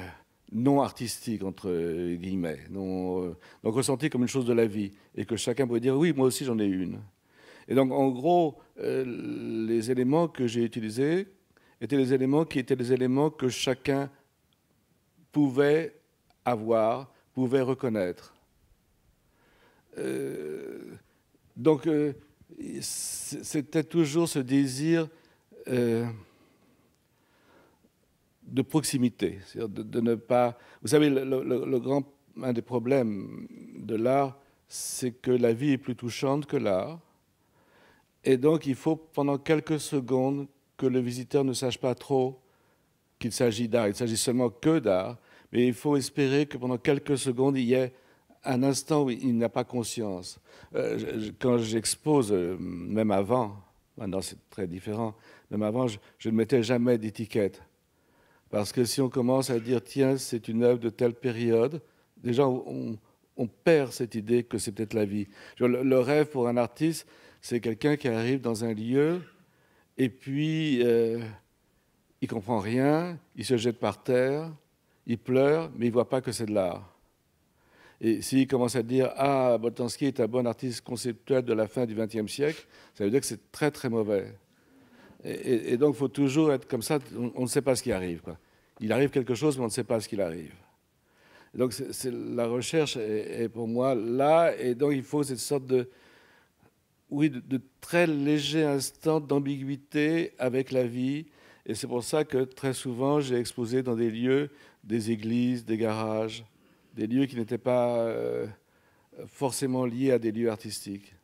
non artistique, entre guillemets, non, donc euh, ressenti comme une chose de la vie, et que chacun pouvait dire oui, moi aussi j'en ai une. Et donc en gros, les éléments que j'ai utilisés étaient les éléments qui étaient les éléments que chacun pouvait avoir, pouvait reconnaître. Euh, donc, euh, c'était toujours ce désir euh, de proximité, de, ne pas. Vous savez, le, grand un des problèmes de l'art, c'est que la vie est plus touchante que l'art, et donc il faut pendant quelques secondes que le visiteur ne sache pas trop qu'il s'agit d'art. Il s'agit seulement que d'art, mais il faut espérer que pendant quelques secondes il y ait un instant où il n'a pas conscience. Euh, quand j'expose, euh, même avant, maintenant c'est très différent, même avant, je, ne mettais jamais d'étiquette. Parce que si on commence à dire, tiens, c'est une œuvre de telle période, déjà, on, on perd cette idée que c'est peut-être la vie. Le, rêve pour un artiste, c'est quelqu'un qui arrive dans un lieu et puis il euh, il comprend rien, il se jette par terre, il pleure, mais il voit pas que c'est de l'art. Et s'il commence à dire Ah, Boltanski est un bon artiste conceptuel de la fin du XXe siècle, ça veut dire que c'est très très mauvais. Et, donc il faut toujours être comme ça, on, ne sait pas ce qui arrive. Il arrive quelque chose, mais on ne sait pas ce qu'il arrive. donc la recherche est, pour moi là, et donc il faut cette sorte de, oui, de très léger instant d'ambiguïté avec la vie. Et c'est pour ça que très souvent j'ai exposé dans des lieux, des églises, des garages, des lieux qui n'étaient pas euh, forcément liés à des lieux artistiques.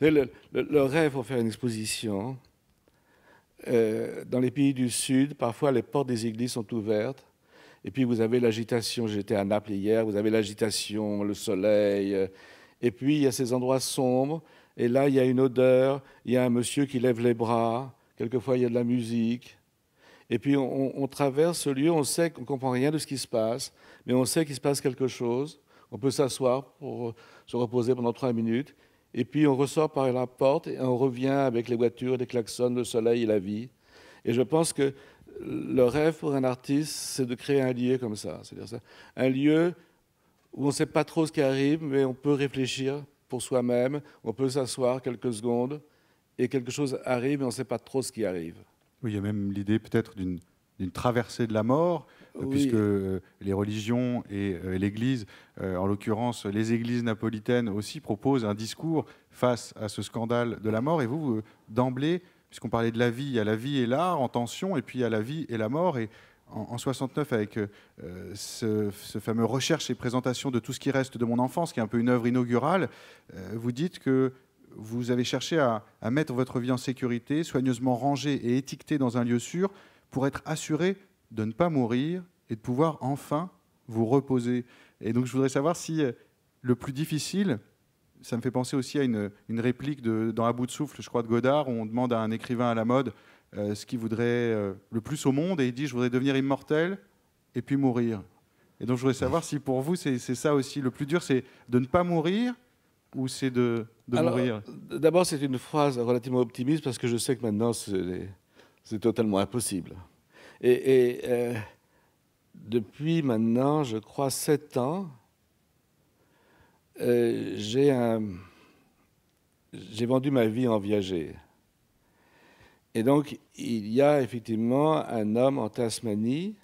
Le, le, rêve pour faire une exposition, euh, dans les pays du Sud, parfois les portes des églises sont ouvertes. Et puis vous avez l'agitation, j'étais à Naples hier, vous avez l'agitation, le soleil. Euh, et puis il y a ces endroits sombres, et là il y a une odeur, il y a un monsieur qui lève les bras, quelquefois il y a de la musique. Et puis on, on traverse ce lieu, on sait qu'on ne comprend rien de ce qui se passe, mais on sait qu'il se passe quelque chose. On peut s'asseoir pour se reposer pendant trois minutes. Et puis on ressort par la porte et on revient avec les voitures, les klaxons, le soleil et la vie. Et je pense que le rêve pour un artiste, c'est de créer un lieu comme ça. cest dire un lieu où on ne sait pas trop ce qui arrive, mais on peut réfléchir pour soi-même, on peut s'asseoir quelques secondes et quelque chose arrive, mais on ne sait pas trop ce qui arrive. Oui, il y a même l'idée peut-être d'une traversée de la mort puisque euh, les religions et euh, l'Église, euh, en l'occurrence les églises napolitaines aussi, proposent un discours face à ce scandale de la mort. Et vous, d'emblée, puisqu'on parlait de la vie, à la vie et l'art en tension, et puis à la vie et la mort. Et en, 69 avec ce, fameux recherche et présentation de tout ce qui reste de mon enfance, qui est un peu une œuvre inaugurale, vous dites que vous avez cherché à, à, mettre votre vie en sécurité, soigneusement rangée et étiquetée dans un lieu sûr, pour être assuré de ne pas mourir et de pouvoir enfin vous reposer. Et donc je voudrais savoir si euh, le plus difficile, ça me fait penser aussi à une, réplique dans À bout de souffle, je crois, de Godard, où on demande à un écrivain à la mode euh, ce qu'il voudrait euh, le plus au monde, et il dit Je voudrais devenir immortel et puis mourir. Et donc je voudrais savoir si pour vous, c'est ça aussi. Le plus dur, c'est de ne pas mourir ou c'est de, mourir D'abord, c'est une phrase relativement optimiste parce que je sais que maintenant, c'est totalement impossible. Et, euh, depuis maintenant, je crois, sept ans, euh, j'ai vendu ma vie en viager. Et donc, il y a effectivement un homme en Tasmanie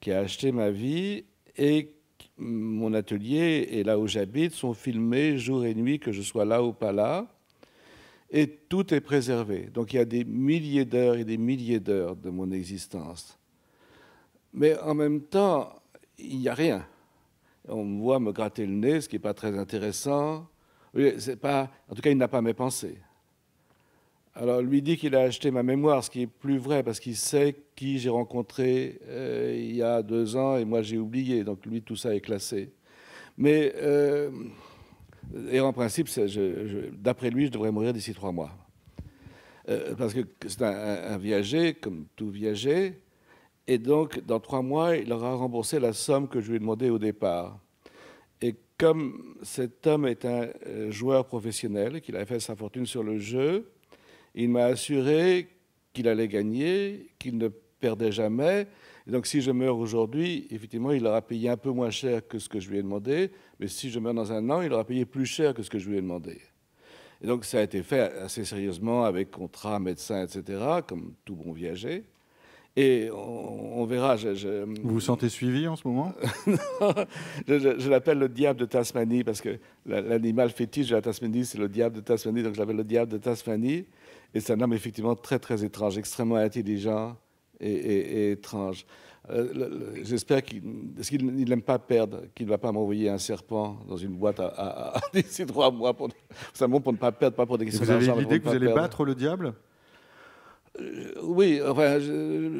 qui a acheté ma vie et mon atelier et là où j'habite sont filmés jour et nuit, que je sois là ou pas là et tout est préservé. Donc il y a des milliers d'heures et des milliers d'heures de mon existence. Mais en même temps, il n'y a rien. On me voit me gratter le nez, ce qui n'est pas très intéressant. C'est pas, en tout cas, il n'a pas mes pensées. Alors, lui dit qu'il a acheté ma mémoire, ce qui est plus vrai parce qu'il sait qui j'ai rencontré euh, il y a deux ans et moi j'ai oublié. Donc, lui, tout ça est classé. Mais euh, et en principe, d'après lui, je devrais mourir d'ici trois mois. Euh, parce que c'est un, viagé, viager, comme tout viager, et donc dans trois mois, il aura remboursé la somme que je lui ai demandée au départ. Et comme cet homme est un euh, joueur professionnel, qu'il avait fait sa fortune sur le jeu, il m'a assuré qu'il allait gagner, qu'il ne perdait jamais, et donc si je meurs aujourd'hui, effectivement, il aura payé un peu moins cher que ce que je lui ai demandé, mais si je meurs dans un an, il aura payé plus cher que ce que je lui ai demandé. Et donc ça a été fait assez sérieusement avec contrat, médecin, etc., comme tout bon viager. Et on, verra. Je, Vous vous sentez suivi en ce moment non, Je, je l'appelle le diable de Tasmanie parce que l'animal fétiche de la Tasmanie, c'est le diable de Tasmanie, donc je l'appelle le diable de Tasmanie. Et c'est un homme effectivement très très étrange, extrêmement intelligent, et, étrange. Euh, j'espère qu'il n'aime pas perdre, qu'il ne va pas m'envoyer un serpent dans une boîte à, à, trois mois pour, pour ne pas perdre, pas pour des questions Vous avez l'idée que vous allez battre le diable euh, oui, enfin,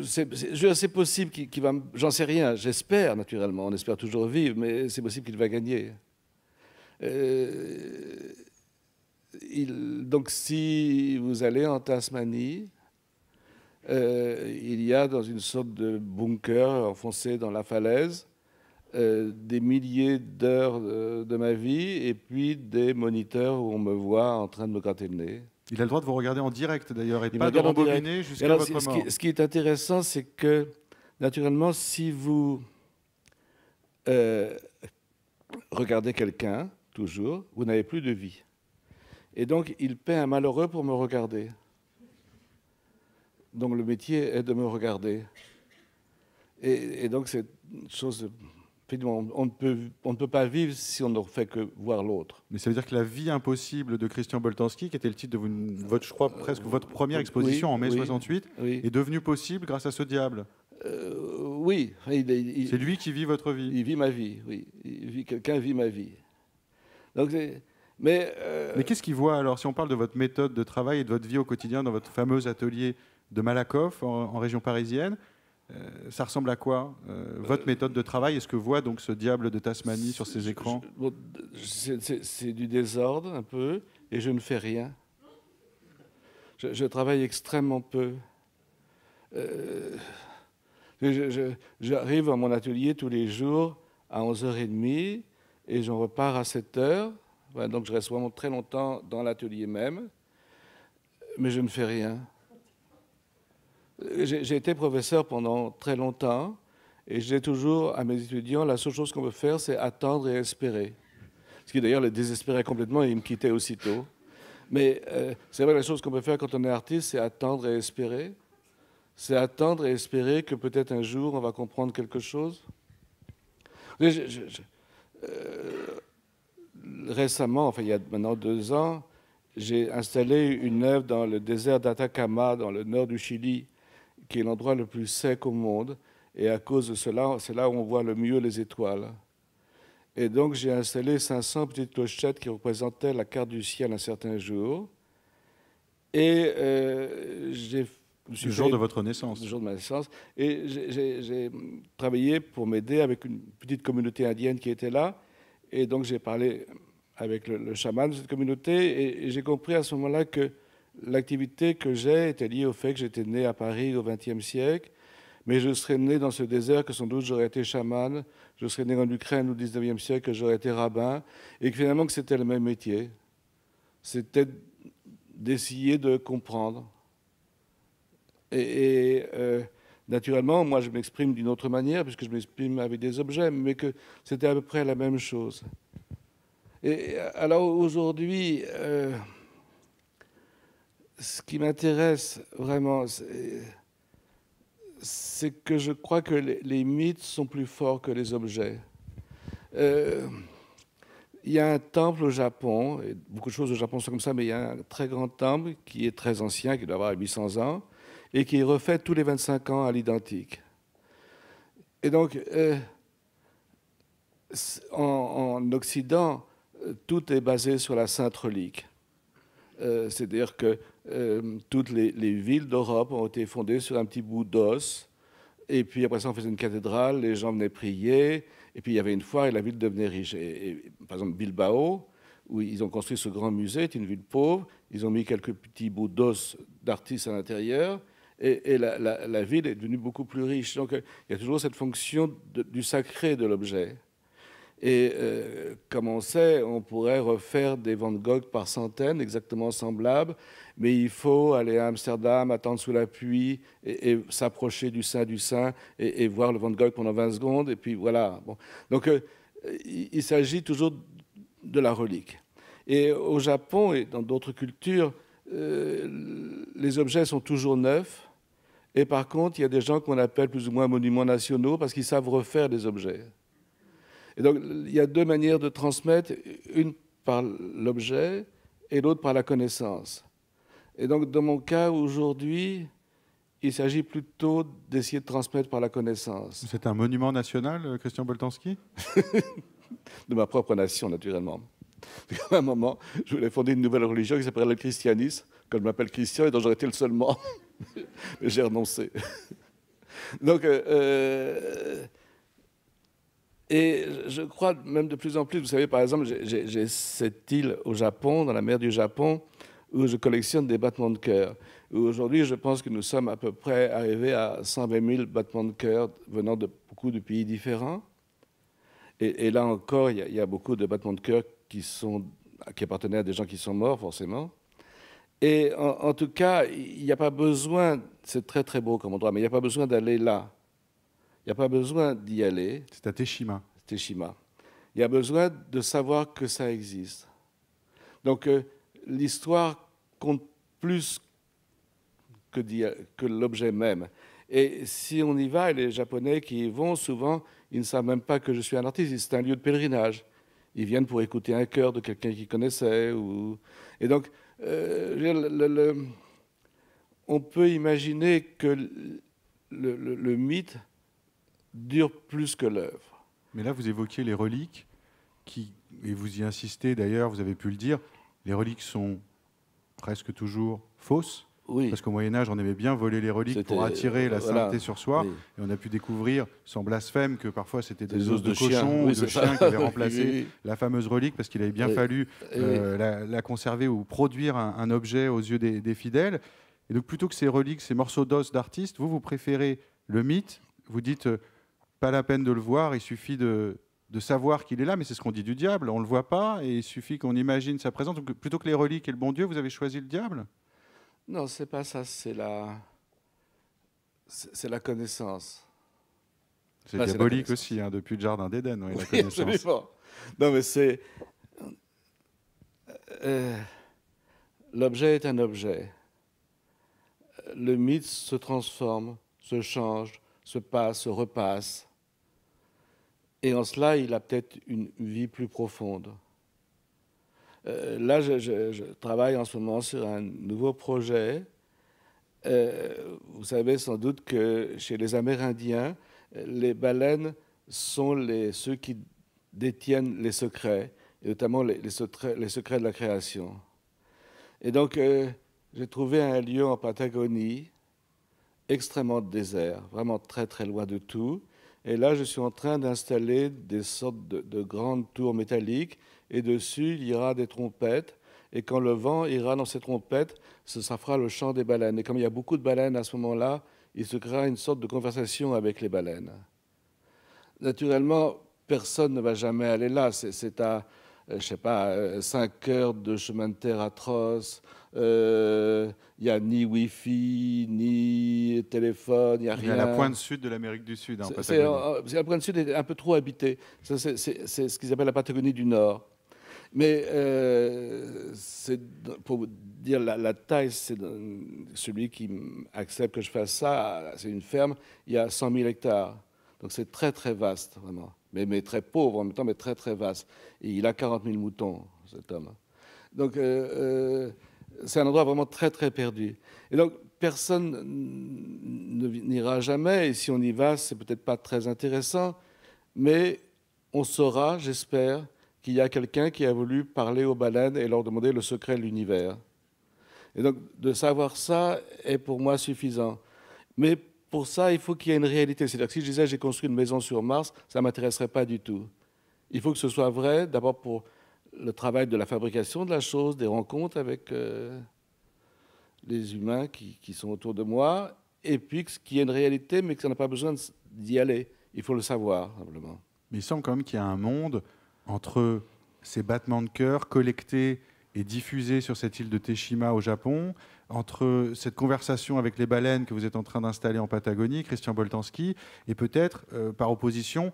c'est possible qu'il va. J'en sais rien, j'espère naturellement, on espère toujours vivre, mais c'est possible qu'il va gagner. Euh, il, donc, si vous allez en Tasmanie, euh, il y a dans une sorte de bunker enfoncé dans la falaise euh, des milliers d'heures euh, de, ma vie et puis des moniteurs où on me voit en train de me gratter le nez. Il a le droit de vous regarder en direct d'ailleurs et pas de rembobiner jusqu'à votre mort. Ce qui, ce qui est intéressant, c'est que naturellement, si vous regardez quelqu'un, toujours, vous n'avez plus de vie. Et donc, il paie un malheureux pour me regarder. Donc le métier est de me regarder. Et, donc c'est une chose... On ne, peut, on ne peut pas vivre si on ne fait que voir l'autre. Mais ça veut dire que La vie impossible de Christian Boltanski, qui était le titre de votre, je crois, euh, presque votre première exposition en mai 68, est devenue possible grâce à ce diable euh, Oui. C'est lui qui vit votre vie. Il vit ma vie, oui. Quelqu'un vit ma vie. mais, euh, mais qu'est-ce qu'il voit alors Si on parle de votre méthode de travail et de votre vie au quotidien dans votre fameux atelier, de Malakoff en, région parisienne. Euh, ça ressemble à quoi euh, votre euh, méthode de travail est ce que voit donc ce diable de Tasmanie sur ses écrans C'est du désordre un peu, et je ne fais rien. Je, travaille extrêmement peu. J'arrive à mon atelier tous les jours à 11h30 et j'en repars à 7h. donc je reste vraiment très longtemps dans l'atelier même, mais je ne fais rien. Euh, j'ai été professeur pendant très longtemps et j'ai toujours à mes étudiants, la seule chose qu'on peut faire, c'est attendre et espérer. Ce qui d'ailleurs les désespérait complètement et ils me quittaient aussitôt. Mais euh, c'est vrai, la chose qu'on peut faire quand on est artiste, c'est attendre et espérer. C'est attendre et espérer que peut-être un jour on va comprendre quelque chose. Euh, récemment, enfin il y a maintenant deux ans, j'ai installé une œuvre dans le désert d'Atacama, dans le nord du Chili, qui est l'endroit le plus sec au monde. Et à cause de cela, c'est là où on voit le mieux les étoiles. Et donc j'ai installé 500 petites clochettes qui représentaient la carte du ciel un certain jour. Et euh, j'ai le jour de votre naissance. Le jour de ma naissance. Et j'ai travaillé pour m'aider avec une petite communauté indienne qui était là. Et donc j'ai parlé avec le, chaman de cette communauté. et j'ai compris à ce moment-là que l'activité que j'ai était liée au fait que j'étais né à Paris au XXe siècle, mais je serais né dans ce désert que sans doute j'aurais été chaman, je serais né en Ukraine au XIXe siècle que j'aurais été rabbin, et que finalement que c'était le même métier. C'était d'essayer de comprendre. Et, euh, naturellement, moi je m'exprime d'une autre manière, puisque je m'exprime avec des objets, mais que c'était à peu près la même chose. Et alors aujourd'hui... Euh, ce qui m'intéresse vraiment, c'est que je crois que les, mythes sont plus forts que les objets. Euh, il y a un temple au Japon, et beaucoup de choses au Japon sont comme ça, mais il y a un très grand temple qui est très ancien, qui doit avoir 800 ans, et qui est refait tous les 25 ans à l'identique. Et donc, euh, en, en, Occident, tout est basé sur la sainte relique. Euh, c'est-à-dire que euh, toutes les, villes d'Europe ont été fondées sur un petit bout d'os. Et puis après ça, on faisait une cathédrale, les gens venaient prier. Et puis il y avait une foire et la ville devenait riche. par exemple, Bilbao, où ils ont construit ce grand musée, est une ville pauvre. Ils ont mis quelques petits bouts d'os d'artistes à l'intérieur. Et, la, ville est devenue beaucoup plus riche. Donc euh, il y a toujours cette fonction du sacré de l'objet. Et euh, comme on sait, on pourrait refaire des Van Gogh par centaines, exactement semblables, mais il faut aller à Amsterdam, attendre sous la pluie et, s'approcher du sein du sein et, voir le Van Gogh pendant 20 secondes. Et puis voilà. Donc euh, il, s'agit toujours de la relique. Et au Japon et dans d'autres cultures, euh, les objets sont toujours neufs. Et par contre, il y a des gens qu'on appelle plus ou moins monuments nationaux parce qu'ils savent refaire des objets. Et donc, il y a deux manières de transmettre, une par l'objet et l'autre par la connaissance. Et donc, dans mon cas, aujourd'hui, il s'agit plutôt d'essayer de transmettre par la connaissance. C'est un monument national, euh, Christian Boltanski De ma propre nation, naturellement. À un moment, je voulais fonder une nouvelle religion qui s'appelait le christianisme, que je m'appelle Christian et dont j'aurais été le seul membre. Mais j'ai renoncé. Donc, euh, euh, et je crois même de plus en plus, vous savez, par exemple, j'ai cette île au Japon, dans la mer du Japon, où je collectionne des battements de cœur. Aujourd'hui, je pense que nous sommes à peu près arrivés à 120 000 battements de cœur venant de beaucoup de pays différents. Et, là encore, il y, a beaucoup de battements de cœur qui, sont, qui appartenaient à des gens qui sont morts, forcément. Et en, en tout cas, il n'y a pas besoin, c'est très très beau comme endroit, mais il n'y a pas besoin d'aller là. Il n'y a pas besoin d'y aller. C'est à Teshima. Teshima. Il y a besoin de savoir que ça existe. Donc euh, l'histoire compte plus que, que l'objet même. Et si on y va, et les Japonais qui y vont, souvent, ils ne savent même pas que je suis un artiste. C'est un lieu de pèlerinage. Ils viennent pour écouter un chœur de quelqu'un qu'ils connaissaient. Ou... Et donc, euh, on peut imaginer que le mythe dure plus que l'œuvre. Mais là, vous évoquez les reliques, qui, et vous y insistez d'ailleurs, vous avez pu le dire, les reliques sont presque toujours fausses. Parce qu'au Moyen Âge, on aimait bien voler les reliques pour attirer la euh, sainteté sur soi. Et on a pu découvrir, sans blasphème, que parfois c'était des, os de, cochon ou de chien qui avaient remplacé la fameuse relique parce qu'il avait bien fallu euh, la, conserver ou produire un, objet aux yeux des, fidèles. Et donc plutôt que ces reliques, ces morceaux d'os d'artistes, vous, vous préférez le mythe. Vous dites, euh, pas la peine de le voir, il suffit de, savoir qu'il est là, mais c'est ce qu'on dit du diable, on ne le voit pas, et il suffit qu'on imagine sa présence. plutôt que les reliques et le bon Dieu, vous avez choisi le diable Non, c'est pas ça, c'est la... C'est la connaissance. C'est diabolique aussi, hein, depuis le Jardin d'Éden, la connaissance. Non, mais c'est... Euh, l'objet est un objet. Le mythe se transforme, se change, se passe, se repasse. Et en cela, il a peut-être une vie plus profonde. Euh, là, je, travaille en ce moment sur un nouveau projet. Euh, vous savez sans doute que chez les Amérindiens, les baleines sont ceux qui détiennent les secrets, et notamment les, les, secrets, de la création. Et donc, euh, j'ai trouvé un lieu en Patagonie extrêmement désert, vraiment très très loin de tout, et là, je suis en train d'installer des sortes de, grandes tours métalliques. Et dessus, il y aura des trompettes. Et quand le vent ira dans ces trompettes, ça fera le chant des baleines. Et comme il y a beaucoup de baleines à ce moment-là, il se créera une sorte de conversation avec les baleines. Naturellement, personne ne va jamais aller là. C'est à, euh, je sais pas, euh, cinq heures de chemin de terre atroce, il euh, n'y a ni Wi-Fi, ni téléphone, il n'y a rien. Il y la pointe sud de l'Amérique du Sud. Hein, euh, la pointe sud est un peu trop habitée. C'est ce qu'ils appellent la Patagonie du Nord. Mais euh, pour dire la, taille, c'est celui qui accepte que je fasse ça, c'est une ferme, il y a 100 000 hectares. Donc c'est très très vaste, vraiment. Mais, mais, très pauvre en même temps, mais très très vaste. Et il a 40 000 moutons, cet homme. Donc. Euh, c'est un endroit vraiment très très perdu. Et donc personne n'ira jamais, et si on y va, c'est peut-être pas très intéressant, mais on saura, j'espère, qu'il y a quelqu'un qui a voulu parler aux baleines et leur demander le secret de l'univers. Et donc de savoir ça est pour moi suffisant. Mais pour ça, il faut qu'il y ait une réalité. C'est-à-dire que si je disais j'ai construit une maison sur Mars, ça ne m'intéresserait pas du tout. Il faut que ce soit vrai, d'abord pour le travail de la fabrication de la chose, des rencontres avec euh, les humains qui, sont autour de moi, et puis ce qui est une réalité, mais que ça n'a pas besoin d'y aller. Il faut le savoir, simplement. Mais il semble quand même qu'il y a un monde entre ces battements de cœur collectés et diffusés sur cette île de Teshima au Japon, entre cette conversation avec les baleines que vous êtes en train d'installer en Patagonie, Christian Boltanski, et peut-être, euh, par opposition,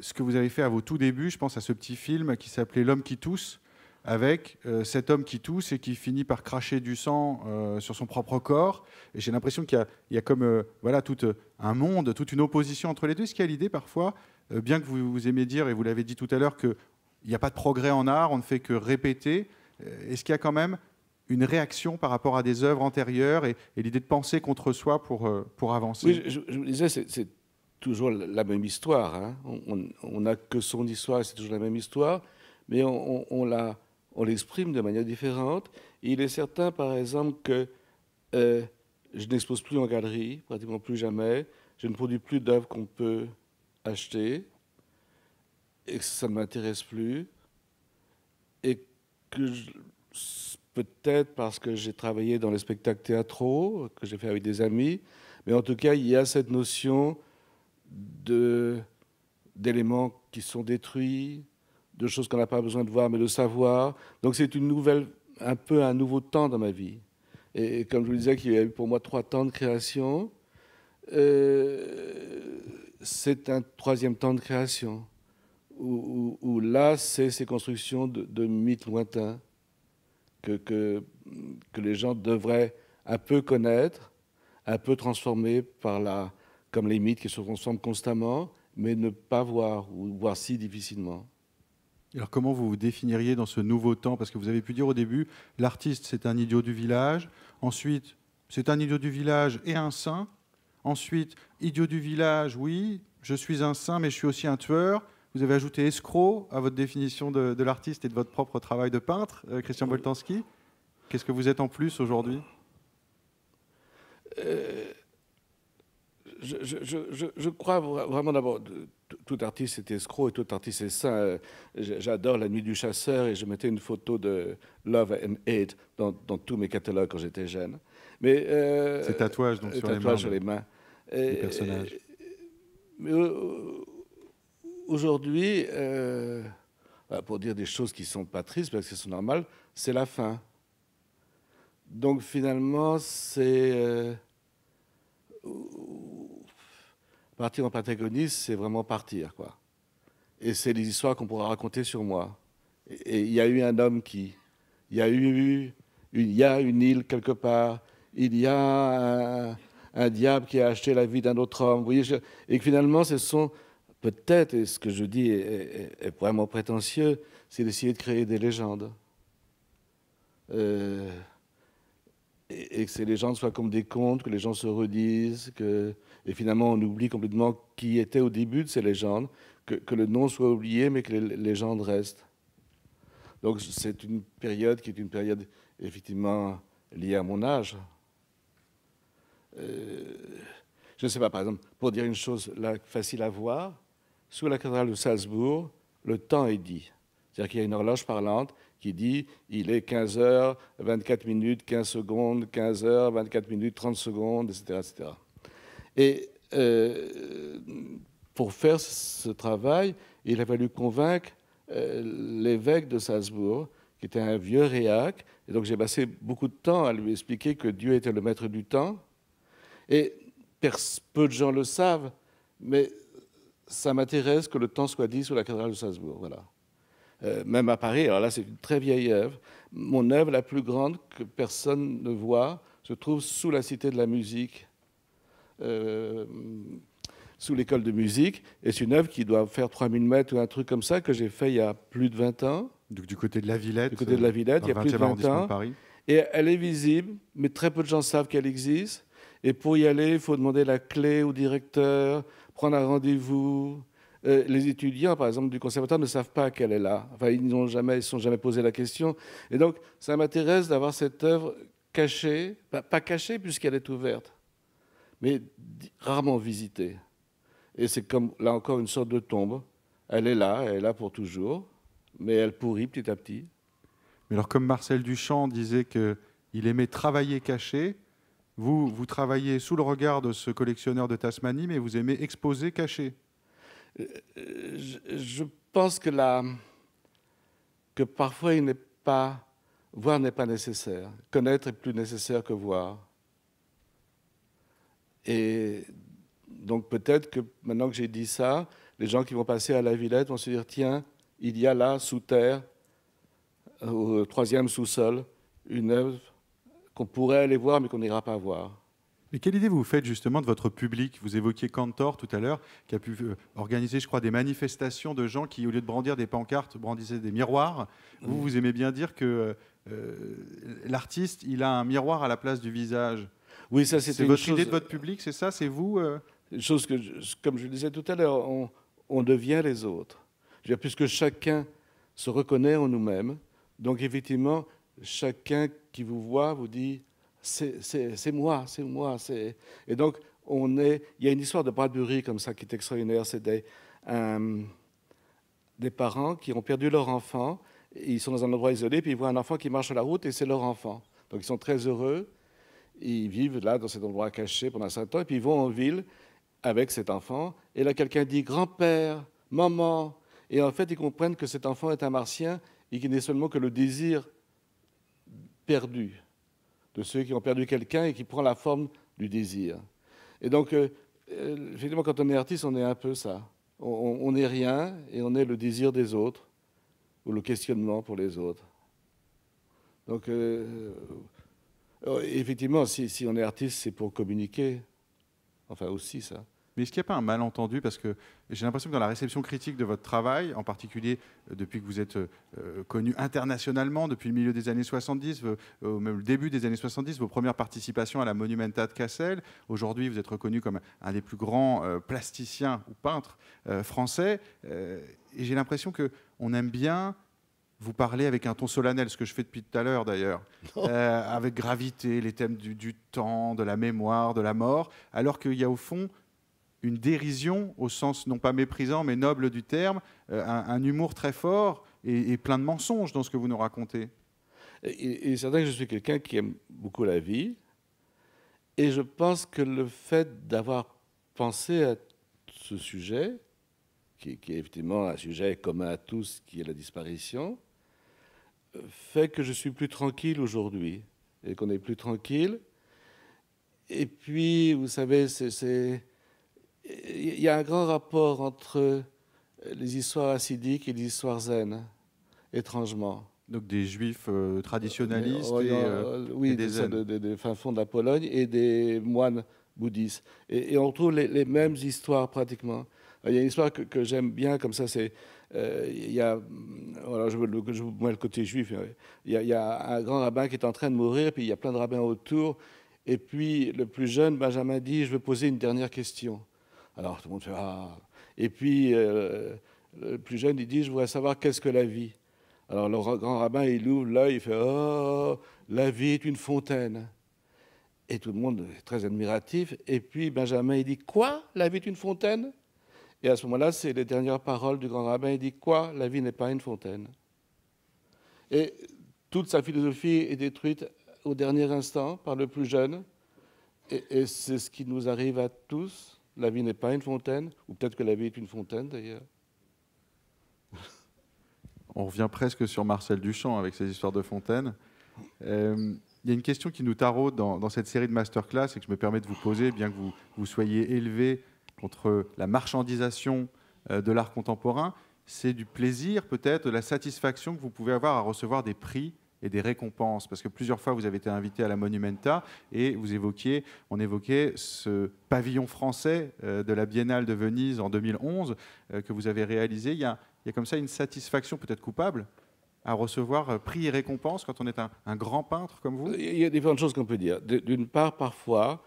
ce que vous avez fait à vos tout débuts, je pense à ce petit film qui s'appelait L'homme qui tousse, avec euh, cet homme qui tousse et qui finit par cracher du sang euh, sur son propre corps. Et j'ai l'impression qu'il y, a comme euh, voilà tout un monde, toute une opposition entre les deux. Est-ce qu'il y a l'idée parfois, bien que vous, aimez dire, et vous l'avez dit tout à l'heure, qu'il n'y a pas de progrès en art, on ne fait que répéter, est-ce qu'il y a quand même une réaction par rapport à des œuvres antérieures et, l'idée de penser contre soi pour, pour avancer. Oui, je, vous disais, c'est toujours la même histoire. Hein. On n'a que son histoire, c'est toujours la même histoire, mais on, on, l'exprime de manière différente. il est certain, par exemple, que euh, je n'expose plus en galerie, pratiquement plus jamais. Je ne produis plus d'œuvres qu'on peut acheter, et que ça ne m'intéresse plus, et que peut-être parce que j'ai travaillé dans les spectacles théâtraux, que j'ai fait avec des amis, mais en tout cas, il y a cette notion d'éléments qui sont détruits, de choses qu'on n'a pas besoin de voir mais de savoir. Donc c'est une nouvelle, un peu un nouveau temps dans ma vie. Et, comme je vous disais, qu'il y a eu pour moi trois temps de création, euh, c'est un troisième temps de création, où, là, c'est ces constructions de, mythes lointains que, que, que, les gens devraient un peu connaître, un peu transformer par la, comme les mythes qui se transforment constamment, mais ne pas voir ou voir si difficilement. Alors comment vous vous définiriez dans ce nouveau temps Parce que vous avez pu dire au début, l'artiste c'est un idiot du village, ensuite c'est un idiot du village et un saint, ensuite idiot du village, oui, je suis un saint mais je suis aussi un tueur. Vous avez ajouté escroc à votre définition de, l'artiste et de votre propre travail de peintre, euh, Christian Boltanski. Qu'est-ce que vous êtes en plus aujourd'hui euh, je, crois vraiment d'abord, tout artiste est escroc et tout artiste est saint. Euh, j'adore La Nuit du Chasseur et je mettais une photo de Love and Hate dans, tous mes catalogues quand j'étais jeune. Mais euh, ces tatouages donc euh, sur, les mains, les mains. personnages. Mais aujourd'hui, bah, pour dire des choses qui sont pas tristes parce que c'est normal, c'est la fin. Donc finalement, c'est partir en Patagonie, c'est vraiment partir, quoi. Et c'est les histoires qu'on pourra raconter sur moi. Et il y a eu un homme qui, il y a eu, il y a une île quelque part, il y a un, diable qui a acheté la vie d'un autre homme. voyez, et finalement, ce sont peut-être, et ce que je dis est, vraiment prétentieux, c'est d'essayer de créer des légendes. Euh, et, que ces légendes soient comme des contes, que les gens se redisent, que, et finalement on oublie complètement qui était au début de ces légendes, que, le nom soit oublié mais que les légendes restent. Donc c'est une période qui est une période effectivement liée à mon âge. Euh, je ne sais pas, par exemple, pour dire une chose facile à voir, sous la cathédrale de Salzbourg, le temps est dit. C'est-à-dire qu'il y a une horloge parlante qui dit il est 15 h 24 minutes, 15 secondes, 15 h 24 minutes, 30 secondes, etc. etc. Et euh, pour faire ce travail, il a fallu convaincre euh, l'évêque de Salzbourg, qui était un vieux réac. Et donc j'ai passé beaucoup de temps à lui expliquer que Dieu était le maître du temps. Et peu de gens le savent, mais ça m'intéresse que le temps soit dit sur la cathédrale de Salzbourg. Voilà. Euh, même à Paris. Alors là, c'est une très vieille œuvre. Mon œuvre la plus grande que personne ne voit se trouve sous la Cité de la Musique, euh, sous l'école de musique. Et c'est une œuvre qui doit faire 3000 mètres ou un truc comme ça que j'ai fait il y a plus de 20 ans. du côté de la Villette. Du côté de la euh, Villette, il y a plus de 20 ans. Et elle est visible, mais très peu de gens savent qu'elle existe. Et pour y aller, il faut demander la clé au directeur, prendre un rendez-vous. Euh, les étudiants, par exemple, du conservatoire ne savent pas qu'elle est là. Enfin, ils ne jamais, sont jamais posé la question. Et donc, ça m'intéresse d'avoir cette œuvre cachée, pas cachée puisqu'elle est ouverte, mais rarement visitée. Et c'est comme, là encore, une sorte de tombe. Elle est là, elle est là pour toujours, mais elle pourrit petit à petit. Mais alors, comme Marcel Duchamp disait qu'il aimait travailler caché, vous, vous travaillez sous le regard de ce collectionneur de Tasmanie, mais vous aimez exposer caché. Euh, euh, je pense que, parfois il voir n'est pas nécessaire, connaître est plus nécessaire que voir. Et donc peut-être que maintenant que j'ai dit ça, les gens qui vont passer à la Villette vont se dire, tiens, il y a là, sous terre, au troisième sous-sol, une œuvre qu'on pourrait aller voir mais qu'on n'ira pas voir. Mais quelle idée vous faites justement de votre public Vous évoquiez Cantor tout à l'heure, qui a pu euh, organiser, je crois, des manifestations de gens qui, au lieu de brandir des pancartes, brandissaient des miroirs. Vous, vous aimez bien dire que euh, euh, l'artiste, il a un miroir à la place du visage. Oui, ça c'était votre chose... idée de votre public, c'est ça, c'est vous. Chose que, comme je le disais tout à l'heure, on, devient les autres. Dire, puisque chacun se reconnaît en nous-mêmes, donc effectivement, chacun qui vous voit vous dit c'est moi, c'est moi. Et donc, on est, il y a une histoire de Bradbury comme ça qui est extraordinaire. C'est des, euh, des parents qui ont perdu leur enfant, ils sont dans un endroit isolé, puis ils voient un enfant qui marche sur la route et c'est leur enfant. Donc ils sont très heureux, ils vivent là dans cet endroit caché pendant un certain temps, et puis ils vont en ville avec cet enfant. Et là, quelqu'un dit grand-père, maman. Et en fait, ils comprennent que cet enfant est un martien et qu'il n'est seulement que le désir perdu de ceux qui ont perdu quelqu'un et qui prend la forme du désir. Et donc, euh, euh, effectivement, quand on est artiste, on est un peu ça. On n'est rien et on est le désir des autres ou le questionnement pour les autres. Donc, euh, effectivement, si on est artiste, c'est pour communiquer. Enfin, aussi ça. Mais est-ce qu'il n'y a pas un malentendu Parce que j'ai l'impression que dans la réception critique de votre travail, en particulier euh, depuis que vous êtes euh, connu internationalement, depuis le milieu des années 70, euh, même le début des années 70, vos premières participations à la Monumenta de Cassel, aujourd'hui vous êtes reconnu comme un des plus grands plasticiens ou peintres français. et j'ai l'impression qu'on aime bien vous parler avec un ton solennel, ce que je fais depuis tout à l'heure d'ailleurs, avec gravité, les thèmes du, du, temps, de la mémoire, de la mort, alors qu'il y a au fond une dérision au sens non pas méprisant mais noble du terme, euh, un, humour très fort et, plein de mensonges dans ce que vous nous racontez. Il est certain que je suis quelqu'un qui aime beaucoup la vie et je pense que le fait d'avoir pensé à ce sujet, qui, qui, est effectivement un sujet commun à tous, qui est la disparition, fait que je suis plus tranquille aujourd'hui et qu'on est plus tranquille. Et puis, vous savez, c'est il y a un grand rapport entre euh, les histoires assidiques et les histoires zen, étrangement. Donc des juifs traditionnalistes euh, euh, traditionalistes oui, des, fins de, de, fin de la Pologne et des moines bouddhistes. Et, on trouve les, mêmes histoires pratiquement. Il y a une histoire que, j'aime bien, comme ça, c'est. il y je, veux le côté juif. Hein. Il y, il y, a, un grand rabbin qui est en train de mourir, puis il y a plein de rabbins autour. Et puis le plus jeune, Benjamin, dit Je veux poser une dernière question. Alors tout le monde fait Ah Et puis, euh, le plus jeune, il dit Je voudrais savoir qu'est-ce que la vie. Alors le grand rabbin, il ouvre l'œil, il fait Oh, la vie est une fontaine. Et tout le monde est très admiratif. Et puis Benjamin, il dit Quoi La vie est une fontaine Et à ce moment-là, c'est les dernières paroles du grand rabbin. Il dit Quoi La vie n'est pas une fontaine. Et toute sa philosophie est détruite au dernier instant par le plus jeune. et c'est ce qui nous arrive à tous la vie n'est pas une fontaine, ou peut-être que la vie est une fontaine d'ailleurs. On revient presque sur Marcel Duchamp avec ses histoires de fontaine. Euh, il y a une question qui nous taraude dans, cette série de masterclass et que je me permets de vous poser, bien que vous, vous soyez élevé contre la marchandisation euh, de l'art contemporain. C'est du plaisir, peut-être, de la satisfaction que vous pouvez avoir à recevoir des prix et des récompenses Parce que plusieurs fois, vous avez été invité à la Monumenta et vous évoquiez, on évoquait ce pavillon français euh, de la Biennale de Venise en 2011 euh, que vous avez réalisé. Il y a, comme ça une satisfaction peut-être coupable à recevoir euh, prix et récompense quand on est un, grand peintre comme vous Il y a différentes choses qu'on peut dire. D'une part, parfois,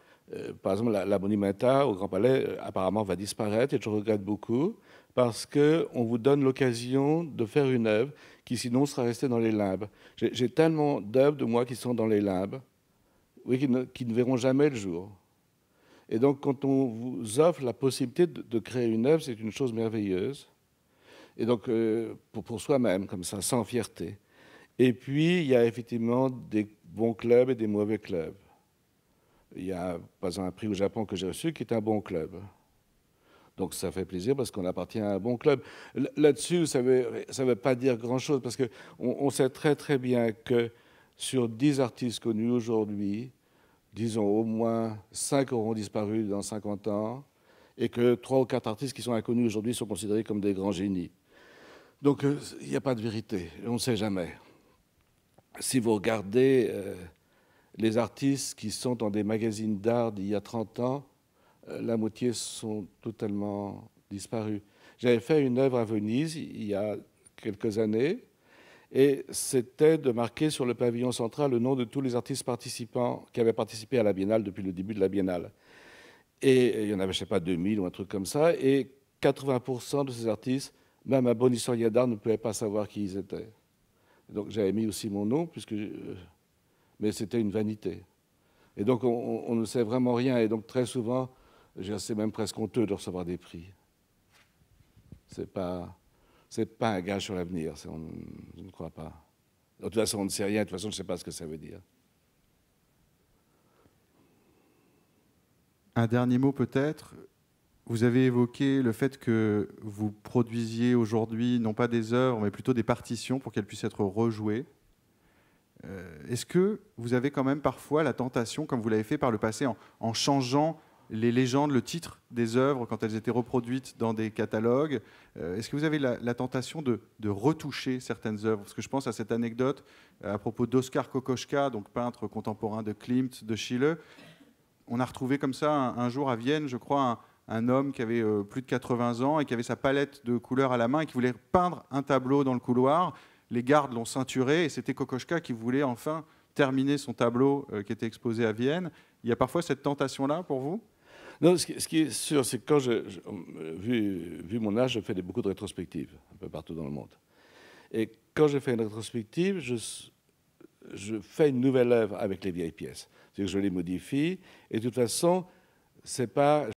par exemple, la, Monumenta au Grand Palais apparemment va disparaître et je regrette beaucoup parce qu'on vous donne l'occasion de faire une œuvre qui sinon sera resté dans les limbes. J'ai tellement d'œuvres de moi qui sont dans les limbes, oui, qui, ne, verront jamais le jour. Et donc, quand on vous offre la possibilité de, créer une œuvre, c'est une chose merveilleuse. Et donc, euh, pour, pour soi-même, comme ça, sans fierté. Et puis, il y a effectivement des bons clubs et des mauvais clubs. Il y a, par exemple, un prix au Japon que j'ai reçu qui est un bon club. Donc ça fait plaisir parce qu'on appartient à un bon club. Là-dessus, ça ne veut, pas dire grand-chose parce qu'on on sait très très bien que sur 10 artistes connus aujourd'hui, disons au moins 5 auront disparu dans 50 ans et que 3 ou 4 artistes qui sont inconnus aujourd'hui sont considérés comme des grands génies. Donc euh, il n'y a pas de vérité, on ne sait jamais. Si vous regardez euh, les artistes qui sont dans des magazines d'art d'il y a 30 ans, euh, la moitié sont totalement disparues. J'avais fait une œuvre à Venise il y a quelques années, et c'était de marquer sur le pavillon central le nom de tous les artistes participants qui avaient participé à la biennale depuis le début de la biennale. Et il y en avait, je ne sais pas, 2000 ou un truc comme ça, et 80% de ces artistes, même un bon historien d'art ne pouvait pas savoir qui ils étaient. Donc j'avais mis aussi mon nom, puisque euh, mais c'était une vanité. Et donc on, ne sait vraiment rien. Et donc très souvent, c'est même presque honteux de recevoir des prix. Ce n'est pas, pas un gage sur l'avenir, je ne crois pas. De toute façon, on ne sait rien, de toute façon, je ne sais pas ce que ça veut dire. Un dernier mot peut-être. Vous avez évoqué le fait que vous produisiez aujourd'hui non pas des œuvres, mais plutôt des partitions pour qu'elles puissent être rejouées. Euh, est-ce que vous avez quand même parfois la tentation, comme vous l'avez fait par le passé, en, en changeant les légendes, le titre des œuvres quand elles étaient reproduites dans des catalogues. Euh, est-ce que vous avez la, tentation de, retoucher certaines œuvres Parce que je pense à cette anecdote euh, à propos d'Oscar Kokoschka, donc peintre contemporain de Klimt, de Schiele. On a retrouvé comme ça un, jour à Vienne, je crois, un, homme qui avait euh, plus de 80 ans et qui avait sa palette de couleurs à la main et qui voulait peindre un tableau dans le couloir. Les gardes l'ont ceinturé et c'était Kokoschka qui voulait enfin terminer son tableau qui était exposé à Vienne. Il y a parfois cette tentation-là pour vous non, ce qui, est sûr, c'est que quand je, euh, vu, vu, mon âge, je fais beaucoup de rétrospectives un peu partout dans le monde. Et quand je fais une rétrospective, je, je fais une nouvelle œuvre avec les vieilles pièces. C'est-à-dire que je les modifie. Et de toute façon, c'est pas